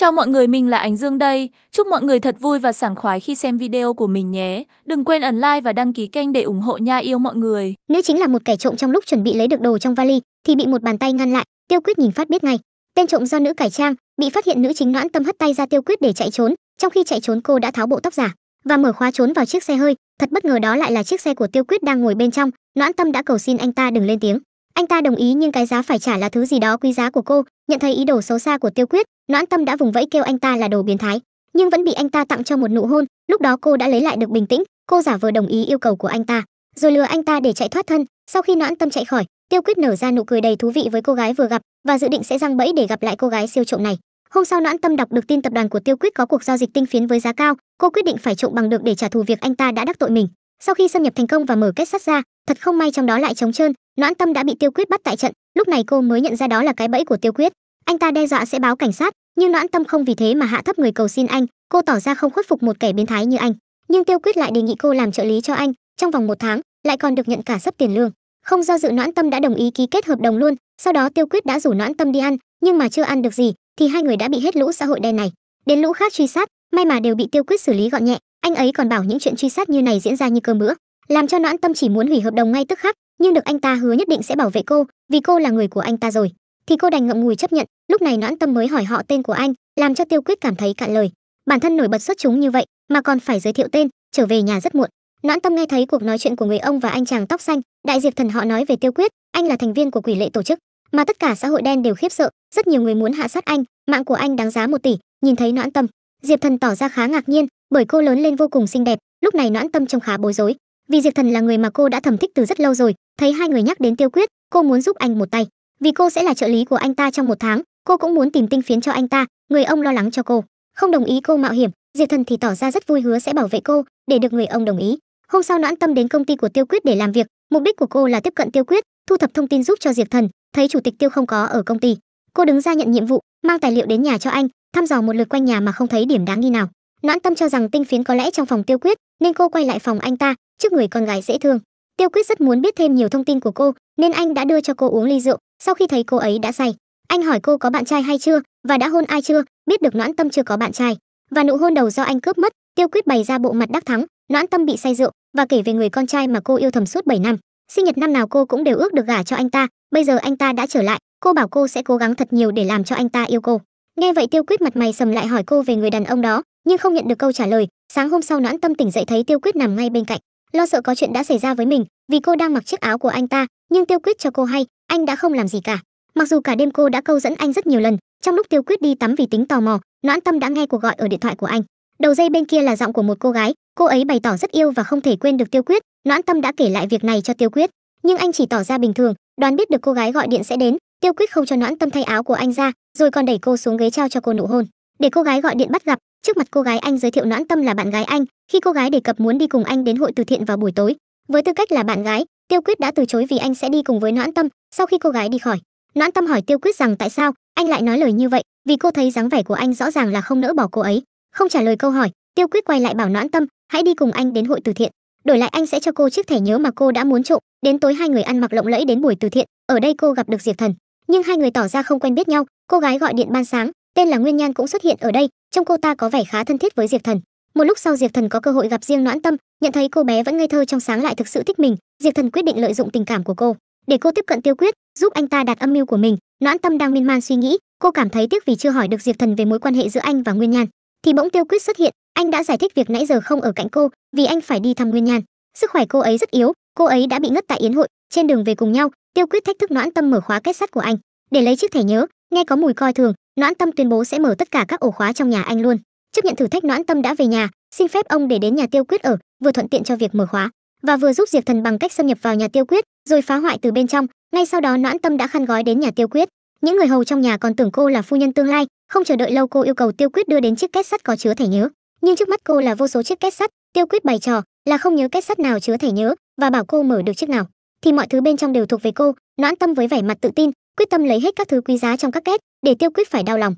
Chào mọi người, mình là Ánh Dương đây. Chúc mọi người thật vui và sảng khoái khi xem video của mình nhé. Đừng quên ấn like và đăng ký kênh để ủng hộ nha yêu mọi người. Nữ chính là một kẻ trộm trong lúc chuẩn bị lấy được đồ trong vali thì bị một bàn tay ngăn lại, Tiêu Quyết nhìn phát biết ngay. Tên trộm do nữ cải trang, bị phát hiện nữ chính noãn tâm hất tay ra Tiêu Quyết để chạy trốn, trong khi chạy trốn cô đã tháo bộ tóc giả và mở khóa trốn vào chiếc xe hơi. Thật bất ngờ đó lại là chiếc xe của Tiêu Quyết đang ngồi bên trong, noãn tâm đã cầu xin anh ta đừng lên tiếng anh ta đồng ý nhưng cái giá phải trả là thứ gì đó quý giá của cô nhận thấy ý đồ xấu xa của tiêu quyết noãn tâm đã vùng vẫy kêu anh ta là đồ biến thái nhưng vẫn bị anh ta tặng cho một nụ hôn lúc đó cô đã lấy lại được bình tĩnh cô giả vờ đồng ý yêu cầu của anh ta rồi lừa anh ta để chạy thoát thân sau khi noãn tâm chạy khỏi tiêu quyết nở ra nụ cười đầy thú vị với cô gái vừa gặp và dự định sẽ răng bẫy để gặp lại cô gái siêu trộm này hôm sau noãn tâm đọc được tin tập đoàn của tiêu quyết có cuộc giao dịch tinh phiến với giá cao cô quyết định phải trộm bằng được để trả thù việc anh ta đã đắc tội mình sau khi xâm nhập thành công và mở kết sắt ra thật không may trong đó lại trống trơn noãn tâm đã bị tiêu quyết bắt tại trận lúc này cô mới nhận ra đó là cái bẫy của tiêu quyết anh ta đe dọa sẽ báo cảnh sát nhưng noãn tâm không vì thế mà hạ thấp người cầu xin anh cô tỏ ra không khuất phục một kẻ biến thái như anh nhưng tiêu quyết lại đề nghị cô làm trợ lý cho anh trong vòng một tháng lại còn được nhận cả sấp tiền lương không do dự noãn tâm đã đồng ý ký kết hợp đồng luôn sau đó tiêu quyết đã rủ noãn tâm đi ăn nhưng mà chưa ăn được gì thì hai người đã bị hết lũ xã hội đen này đến lũ khác truy sát may mà đều bị tiêu quyết xử lý gọn nhẹ anh ấy còn bảo những chuyện truy sát như này diễn ra như cơm bữa làm cho noãn tâm chỉ muốn hủy hợp đồng ngay tức khắc nhưng được anh ta hứa nhất định sẽ bảo vệ cô vì cô là người của anh ta rồi thì cô đành ngậm ngùi chấp nhận lúc này noãn tâm mới hỏi họ tên của anh làm cho tiêu quyết cảm thấy cạn lời bản thân nổi bật xuất chúng như vậy mà còn phải giới thiệu tên trở về nhà rất muộn noãn tâm nghe thấy cuộc nói chuyện của người ông và anh chàng tóc xanh đại diệp thần họ nói về tiêu quyết anh là thành viên của quỷ lệ tổ chức mà tất cả xã hội đen đều khiếp sợ rất nhiều người muốn hạ sát anh mạng của anh đáng giá một tỷ nhìn thấy noãn tâm diệp thần tỏ ra khá ngạc nhiên bởi cô lớn lên vô cùng xinh đẹp lúc này noãn tâm trông khá bối rối vì diệp thần là người mà cô đã thầm thích từ rất lâu rồi thấy hai người nhắc đến tiêu quyết cô muốn giúp anh một tay vì cô sẽ là trợ lý của anh ta trong một tháng cô cũng muốn tìm tinh phiến cho anh ta người ông lo lắng cho cô không đồng ý cô mạo hiểm diệp thần thì tỏ ra rất vui hứa sẽ bảo vệ cô để được người ông đồng ý hôm sau noãn tâm đến công ty của tiêu quyết để làm việc mục đích của cô là tiếp cận tiêu quyết thu thập thông tin giúp cho diệp thần thấy chủ tịch tiêu không có ở công ty cô đứng ra nhận nhiệm vụ mang tài liệu đến nhà cho anh thăm dò một lượt quanh nhà mà không thấy điểm đáng nghi nào noãn tâm cho rằng tinh phiến có lẽ trong phòng tiêu quyết nên cô quay lại phòng anh ta trước người con gái dễ thương tiêu quyết rất muốn biết thêm nhiều thông tin của cô nên anh đã đưa cho cô uống ly rượu sau khi thấy cô ấy đã say anh hỏi cô có bạn trai hay chưa và đã hôn ai chưa biết được noãn tâm chưa có bạn trai và nụ hôn đầu do anh cướp mất tiêu quyết bày ra bộ mặt đắc thắng noãn tâm bị say rượu và kể về người con trai mà cô yêu thầm suốt 7 năm sinh nhật năm nào cô cũng đều ước được gả cho anh ta bây giờ anh ta đã trở lại cô bảo cô sẽ cố gắng thật nhiều để làm cho anh ta yêu cô nghe vậy tiêu quyết mặt mày sầm lại hỏi cô về người đàn ông đó nhưng không nhận được câu trả lời sáng hôm sau noãn tâm tỉnh dậy thấy tiêu quyết nằm ngay bên cạnh lo sợ có chuyện đã xảy ra với mình vì cô đang mặc chiếc áo của anh ta nhưng tiêu quyết cho cô hay anh đã không làm gì cả mặc dù cả đêm cô đã câu dẫn anh rất nhiều lần trong lúc tiêu quyết đi tắm vì tính tò mò noãn tâm đã nghe cuộc gọi ở điện thoại của anh đầu dây bên kia là giọng của một cô gái cô ấy bày tỏ rất yêu và không thể quên được tiêu quyết noãn tâm đã kể lại việc này cho tiêu quyết nhưng anh chỉ tỏ ra bình thường đoán biết được cô gái gọi điện sẽ đến tiêu quyết không cho noãn tâm thay áo của anh ra rồi còn đẩy cô xuống ghế trao cho cô nụ hôn để cô gái gọi điện bắt gặp trước mặt cô gái anh giới thiệu noãn tâm là bạn gái anh khi cô gái đề cập muốn đi cùng anh đến hội từ thiện vào buổi tối với tư cách là bạn gái tiêu quyết đã từ chối vì anh sẽ đi cùng với noãn tâm sau khi cô gái đi khỏi noãn tâm hỏi tiêu quyết rằng tại sao anh lại nói lời như vậy vì cô thấy dáng vẻ của anh rõ ràng là không nỡ bỏ cô ấy không trả lời câu hỏi tiêu quyết quay lại bảo noãn tâm hãy đi cùng anh đến hội từ thiện đổi lại anh sẽ cho cô chiếc thẻ nhớ mà cô đã muốn trộm đến tối hai người ăn mặc lộng lẫy đến buổi từ thiện ở đây cô gặp được diệp thần nhưng hai người tỏ ra không quen biết nhau cô gái gọi điện ban sáng tên là nguyên nhan cũng xuất hiện ở đây trong cô ta có vẻ khá thân thiết với diệp thần một lúc sau diệp thần có cơ hội gặp riêng noãn tâm nhận thấy cô bé vẫn ngây thơ trong sáng lại thực sự thích mình diệp thần quyết định lợi dụng tình cảm của cô để cô tiếp cận tiêu quyết giúp anh ta đạt âm mưu của mình noãn tâm đang miên man suy nghĩ cô cảm thấy tiếc vì chưa hỏi được diệp thần về mối quan hệ giữa anh và nguyên nhan thì bỗng tiêu quyết xuất hiện anh đã giải thích việc nãy giờ không ở cạnh cô vì anh phải đi thăm nguyên nhan sức khỏe cô ấy rất yếu cô ấy đã bị ngất tại yến hội trên đường về cùng nhau tiêu quyết thách thức noãn tâm mở khóa kết sắt của anh để lấy chiếc thẻ nhớ nghe có mùi coi thường noãn tâm tuyên bố sẽ mở tất cả các ổ khóa trong nhà anh luôn chấp nhận thử thách noãn tâm đã về nhà xin phép ông để đến nhà tiêu quyết ở vừa thuận tiện cho việc mở khóa và vừa giúp diệp thần bằng cách xâm nhập vào nhà tiêu quyết rồi phá hoại từ bên trong ngay sau đó noãn tâm đã khăn gói đến nhà tiêu quyết những người hầu trong nhà còn tưởng cô là phu nhân tương lai không chờ đợi lâu cô yêu cầu tiêu quyết đưa đến chiếc két sắt có chứa thẻ nhớ nhưng trước mắt cô là vô số chiếc két sắt tiêu quyết bày trò là không nhớ két sắt nào chứa thẻ nhớ và bảo cô mở được chiếc nào thì mọi thứ bên trong đều thuộc về cô noãn tâm với vẻ mặt tự tin quyết tâm lấy hết các thứ quý giá trong các két để tiêu quyết phải đau lòng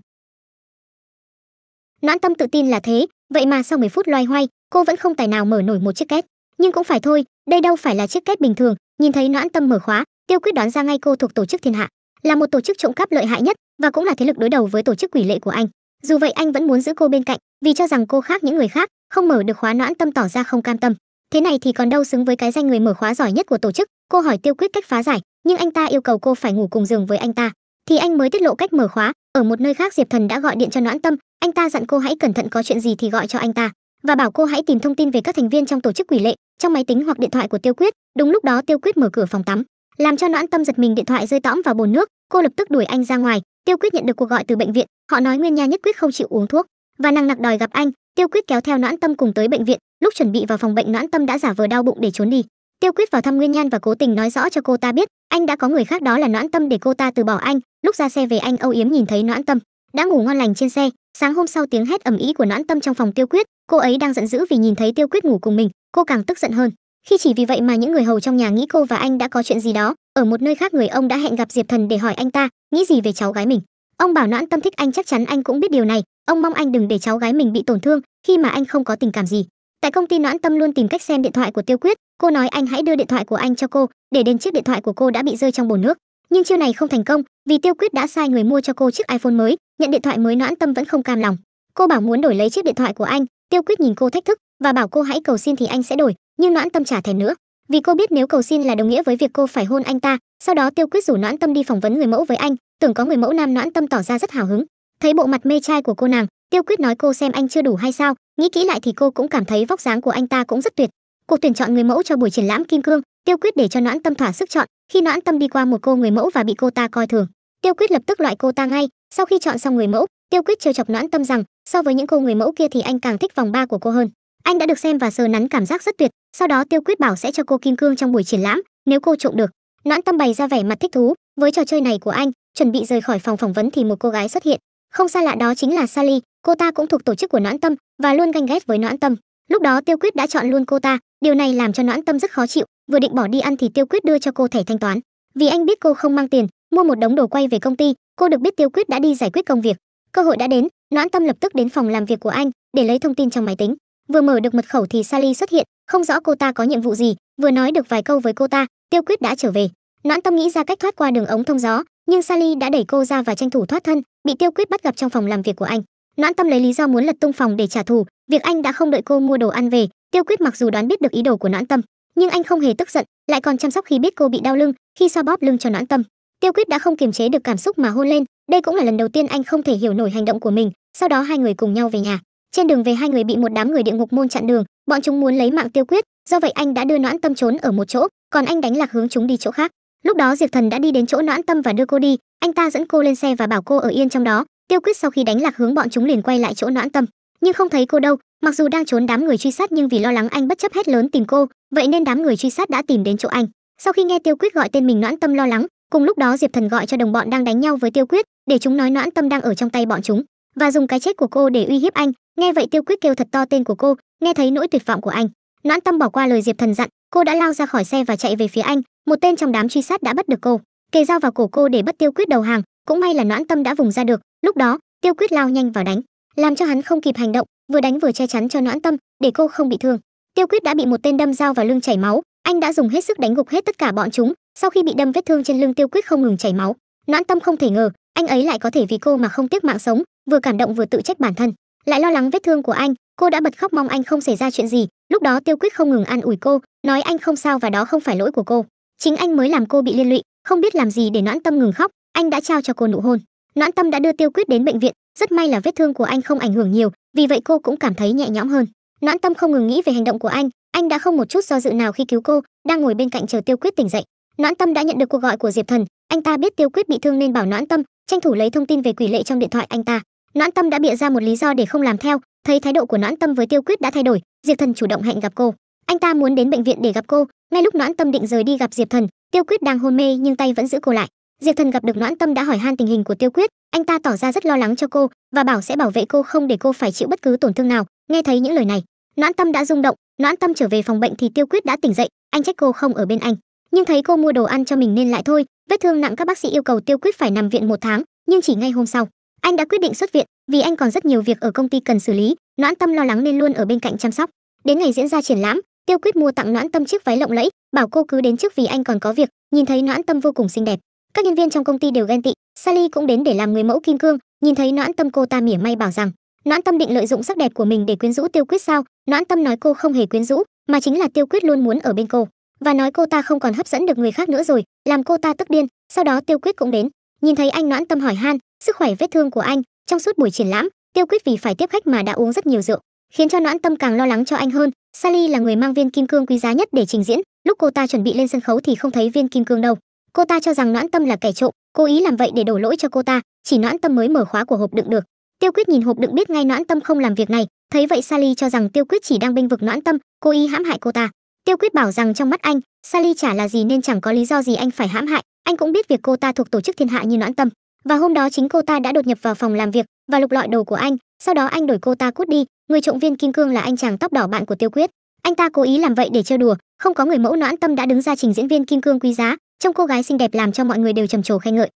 noãn tâm tự tin là thế vậy mà sau 10 phút loay hoay cô vẫn không tài nào mở nổi một chiếc két nhưng cũng phải thôi đây đâu phải là chiếc két bình thường nhìn thấy noãn tâm mở khóa tiêu quyết đoán ra ngay cô thuộc tổ chức thiên hạ là một tổ chức trộm cắp lợi hại nhất và cũng là thế lực đối đầu với tổ chức quỷ lệ của anh dù vậy anh vẫn muốn giữ cô bên cạnh vì cho rằng cô khác những người khác không mở được khóa noãn tâm tỏ ra không cam tâm thế này thì còn đâu xứng với cái danh người mở khóa giỏi nhất của tổ chức cô hỏi tiêu quyết cách phá giải nhưng anh ta yêu cầu cô phải ngủ cùng giường với anh ta thì anh mới tiết lộ cách mở khóa ở một nơi khác diệp thần đã gọi điện cho noãn tâm anh ta dặn cô hãy cẩn thận có chuyện gì thì gọi cho anh ta và bảo cô hãy tìm thông tin về các thành viên trong tổ chức quỷ lệ trong máy tính hoặc điện thoại của tiêu quyết đúng lúc đó tiêu quyết mở cửa phòng tắm làm cho noãn tâm giật mình điện thoại rơi tõm vào bồn nước cô lập tức đuổi anh ra ngoài tiêu quyết nhận được cuộc gọi từ bệnh viện họ nói nguyên nha nhất quyết không chịu uống thuốc và nàng nặc đòi gặp anh tiêu quyết kéo theo noãn tâm cùng tới bệnh viện lúc chuẩn bị vào phòng bệnh noãn tâm đã giả vờ đau bụng để trốn đi tiêu quyết vào thăm nguyên nhan và cố tình nói rõ cho cô ta biết anh đã có người khác đó là noãn tâm để cô ta từ bỏ anh lúc ra xe về anh âu yếm nhìn thấy noãn tâm đã ngủ ngon lành trên xe sáng hôm sau tiếng hét ầm ĩ của noãn tâm trong phòng tiêu quyết cô ấy đang giận dữ vì nhìn thấy tiêu quyết ngủ cùng mình cô càng tức giận hơn khi chỉ vì vậy mà những người hầu trong nhà nghĩ cô và anh đã có chuyện gì đó ở một nơi khác người ông đã hẹn gặp diệp thần để hỏi anh ta nghĩ gì về cháu gái mình ông bảo noãn tâm thích anh chắc chắn anh cũng biết điều này ông mong anh đừng để cháu gái mình bị tổn thương khi mà anh không có tình cảm gì tại công ty noãn tâm luôn tìm cách xem điện thoại của tiêu quyết cô nói anh hãy đưa điện thoại của anh cho cô để đền chiếc điện thoại của cô đã bị rơi trong bồn nước nhưng chiêu này không thành công vì tiêu quyết đã sai người mua cho cô chiếc iphone mới nhận điện thoại mới noãn tâm vẫn không cam lòng cô bảo muốn đổi lấy chiếc điện thoại của anh tiêu quyết nhìn cô thách thức và bảo cô hãy cầu xin thì anh sẽ đổi nhưng noãn tâm trả thèm nữa vì cô biết nếu cầu xin là đồng nghĩa với việc cô phải hôn anh ta sau đó tiêu quyết rủ noãn tâm đi phỏng vấn người mẫu với anh tưởng có người mẫu nam noãn tâm tỏ ra rất hào hứng thấy bộ mặt mê trai của cô nàng tiêu quyết nói cô xem anh chưa đủ hay sao nghĩ kỹ lại thì cô cũng cảm thấy vóc dáng của anh ta cũng rất tuyệt cuộc tuyển chọn người mẫu cho buổi triển lãm kim cương tiêu quyết để cho noãn tâm thỏa sức chọn khi noãn tâm đi qua một cô người mẫu và bị cô ta coi thường tiêu quyết lập tức loại cô ta ngay sau khi chọn xong người mẫu tiêu quyết trêu chọc noãn tâm rằng so với những cô người mẫu kia thì anh càng thích vòng ba của cô hơn anh đã được xem và sờ nắn cảm giác rất tuyệt sau đó tiêu quyết bảo sẽ cho cô kim cương trong buổi triển lãm nếu cô trộm được noãn tâm bày ra vẻ mặt thích thú với trò chơi này của anh chuẩn bị rời khỏi phòng phỏng vấn thì một cô gái xuất hiện không xa lạ đó chính là sally cô ta cũng thuộc tổ chức của noãn tâm và luôn ganh ghét với noãn tâm lúc đó tiêu quyết đã chọn luôn cô ta điều này làm cho noãn tâm rất khó chịu vừa định bỏ đi ăn thì tiêu quyết đưa cho cô thẻ thanh toán vì anh biết cô không mang tiền mua một đống đồ quay về công ty cô được biết tiêu quyết đã đi giải quyết công việc cơ hội đã đến noãn tâm lập tức đến phòng làm việc của anh để lấy thông tin trong máy tính vừa mở được mật khẩu thì sally xuất hiện không rõ cô ta có nhiệm vụ gì vừa nói được vài câu với cô ta tiêu quyết đã trở về noãn tâm nghĩ ra cách thoát qua đường ống thông gió nhưng sally đã đẩy cô ra và tranh thủ thoát thân bị tiêu quyết bắt gặp trong phòng làm việc của anh noãn tâm lấy lý do muốn lật tung phòng để trả thù việc anh đã không đợi cô mua đồ ăn về tiêu quyết mặc dù đoán biết được ý đồ của noãn tâm nhưng anh không hề tức giận lại còn chăm sóc khi biết cô bị đau lưng khi xoa bóp lưng cho noãn tâm tiêu quyết đã không kiềm chế được cảm xúc mà hôn lên đây cũng là lần đầu tiên anh không thể hiểu nổi hành động của mình sau đó hai người cùng nhau về nhà trên đường về hai người bị một đám người địa ngục môn chặn đường bọn chúng muốn lấy mạng tiêu quyết do vậy anh đã đưa noãn tâm trốn ở một chỗ còn anh đánh lạc hướng chúng đi chỗ khác lúc đó diệp thần đã đi đến chỗ noãn tâm và đưa cô đi anh ta dẫn cô lên xe và bảo cô ở yên trong đó tiêu quyết sau khi đánh lạc hướng bọn chúng liền quay lại chỗ noãn tâm nhưng không thấy cô đâu mặc dù đang trốn đám người truy sát nhưng vì lo lắng anh bất chấp hết lớn tìm cô vậy nên đám người truy sát đã tìm đến chỗ anh sau khi nghe tiêu quyết gọi tên mình noãn tâm lo lắng cùng lúc đó diệp thần gọi cho đồng bọn đang đánh nhau với tiêu quyết để chúng nói noãn tâm đang ở trong tay bọn chúng và dùng cái chết của cô để uy hiếp anh nghe vậy tiêu quyết kêu thật to tên của cô nghe thấy nỗi tuyệt vọng của anh noãn tâm bỏ qua lời diệp thần dặn cô đã lao ra khỏi xe và chạy về phía anh một tên trong đám truy sát đã bắt được cô kề dao vào cổ cô để bắt tiêu quyết đầu hàng cũng may là noãn tâm đã vùng ra được lúc đó tiêu quyết lao nhanh vào đánh làm cho hắn không kịp hành động vừa đánh vừa che chắn cho noãn tâm để cô không bị thương tiêu quyết đã bị một tên đâm dao vào lưng chảy máu anh đã dùng hết sức đánh gục hết tất cả bọn chúng sau khi bị đâm vết thương trên lưng tiêu quyết không ngừng chảy máu noãn tâm không thể ngờ anh ấy lại có thể vì cô mà không tiếc mạng sống vừa cảm động vừa tự trách bản thân lại lo lắng vết thương của anh cô đã bật khóc mong anh không xảy ra chuyện gì lúc đó tiêu quyết không ngừng an ủi cô nói anh không sao và đó không phải lỗi của cô chính anh mới làm cô bị liên lụy không biết làm gì để noãn tâm ngừng khóc anh đã trao cho cô nụ hôn noãn tâm đã đưa tiêu quyết đến bệnh viện rất may là vết thương của anh không ảnh hưởng nhiều vì vậy cô cũng cảm thấy nhẹ nhõm hơn noãn tâm không ngừng nghĩ về hành động của anh anh đã không một chút do dự nào khi cứu cô đang ngồi bên cạnh chờ tiêu quyết tỉnh dậy noãn tâm đã nhận được cuộc gọi của diệp thần anh ta biết tiêu quyết bị thương nên bảo noãn tâm tranh thủ lấy thông tin về quỷ lệ trong điện thoại anh ta noãn tâm đã bịa ra một lý do để không làm theo thấy thái độ của noãn tâm với tiêu quyết đã thay đổi diệp thần chủ động hẹn gặp cô anh ta muốn đến bệnh viện để gặp cô ngay lúc noãn tâm định rời đi gặp diệp thần tiêu quyết đang hôn mê nhưng tay vẫn giữ cô lại diệp thần gặp được noãn tâm đã hỏi han tình hình của tiêu quyết anh ta tỏ ra rất lo lắng cho cô và bảo sẽ bảo vệ cô không để cô phải chịu bất cứ tổn thương nào nghe thấy những lời này noãn tâm đã rung động noãn tâm trở về phòng bệnh thì tiêu quyết đã tỉnh dậy anh trách cô không ở bên anh nhưng thấy cô mua đồ ăn cho mình nên lại thôi vết thương nặng các bác sĩ yêu cầu tiêu quyết phải nằm viện một tháng nhưng chỉ ngay hôm sau anh đã quyết định xuất viện vì anh còn rất nhiều việc ở công ty cần xử lý noãn tâm lo lắng nên luôn ở bên cạnh chăm sóc đến ngày diễn ra triển lãm tiêu quyết mua tặng noãn tâm chiếc váy lộng lẫy bảo cô cứ đến trước vì anh còn có việc nhìn thấy noãn tâm vô cùng xinh đẹp các nhân viên trong công ty đều ghen tị, Sally cũng đến để làm người mẫu kim cương, nhìn thấy Noãn Tâm cô ta mỉa may bảo rằng, Noãn Tâm định lợi dụng sắc đẹp của mình để quyến rũ Tiêu Quyết sao? Noãn Tâm nói cô không hề quyến rũ, mà chính là Tiêu Quyết luôn muốn ở bên cô, và nói cô ta không còn hấp dẫn được người khác nữa rồi, làm cô ta tức điên. Sau đó Tiêu Quyết cũng đến, nhìn thấy anh Noãn Tâm hỏi han sức khỏe vết thương của anh. Trong suốt buổi triển lãm, Tiêu Quyết vì phải tiếp khách mà đã uống rất nhiều rượu, khiến cho Noãn Tâm càng lo lắng cho anh hơn. Sally là người mang viên kim cương quý giá nhất để trình diễn, lúc cô ta chuẩn bị lên sân khấu thì không thấy viên kim cương đâu cô ta cho rằng noãn tâm là kẻ trộm cố ý làm vậy để đổ lỗi cho cô ta chỉ noãn tâm mới mở khóa của hộp đựng được tiêu quyết nhìn hộp đựng biết ngay noãn tâm không làm việc này thấy vậy sally cho rằng tiêu quyết chỉ đang binh vực noãn tâm cố ý hãm hại cô ta tiêu quyết bảo rằng trong mắt anh sally chả là gì nên chẳng có lý do gì anh phải hãm hại anh cũng biết việc cô ta thuộc tổ chức thiên hạ như noãn tâm và hôm đó chính cô ta đã đột nhập vào phòng làm việc và lục lọi đồ của anh sau đó anh đổi cô ta cút đi người trộm viên kim cương là anh chàng tóc đỏ bạn của tiêu quyết anh ta cố ý làm vậy để chơi đùa không có người mẫu noãn tâm đã đứng ra trình diễn viên kim cương quý giá trong cô gái xinh đẹp làm cho mọi người đều trầm trồ khen ngợi.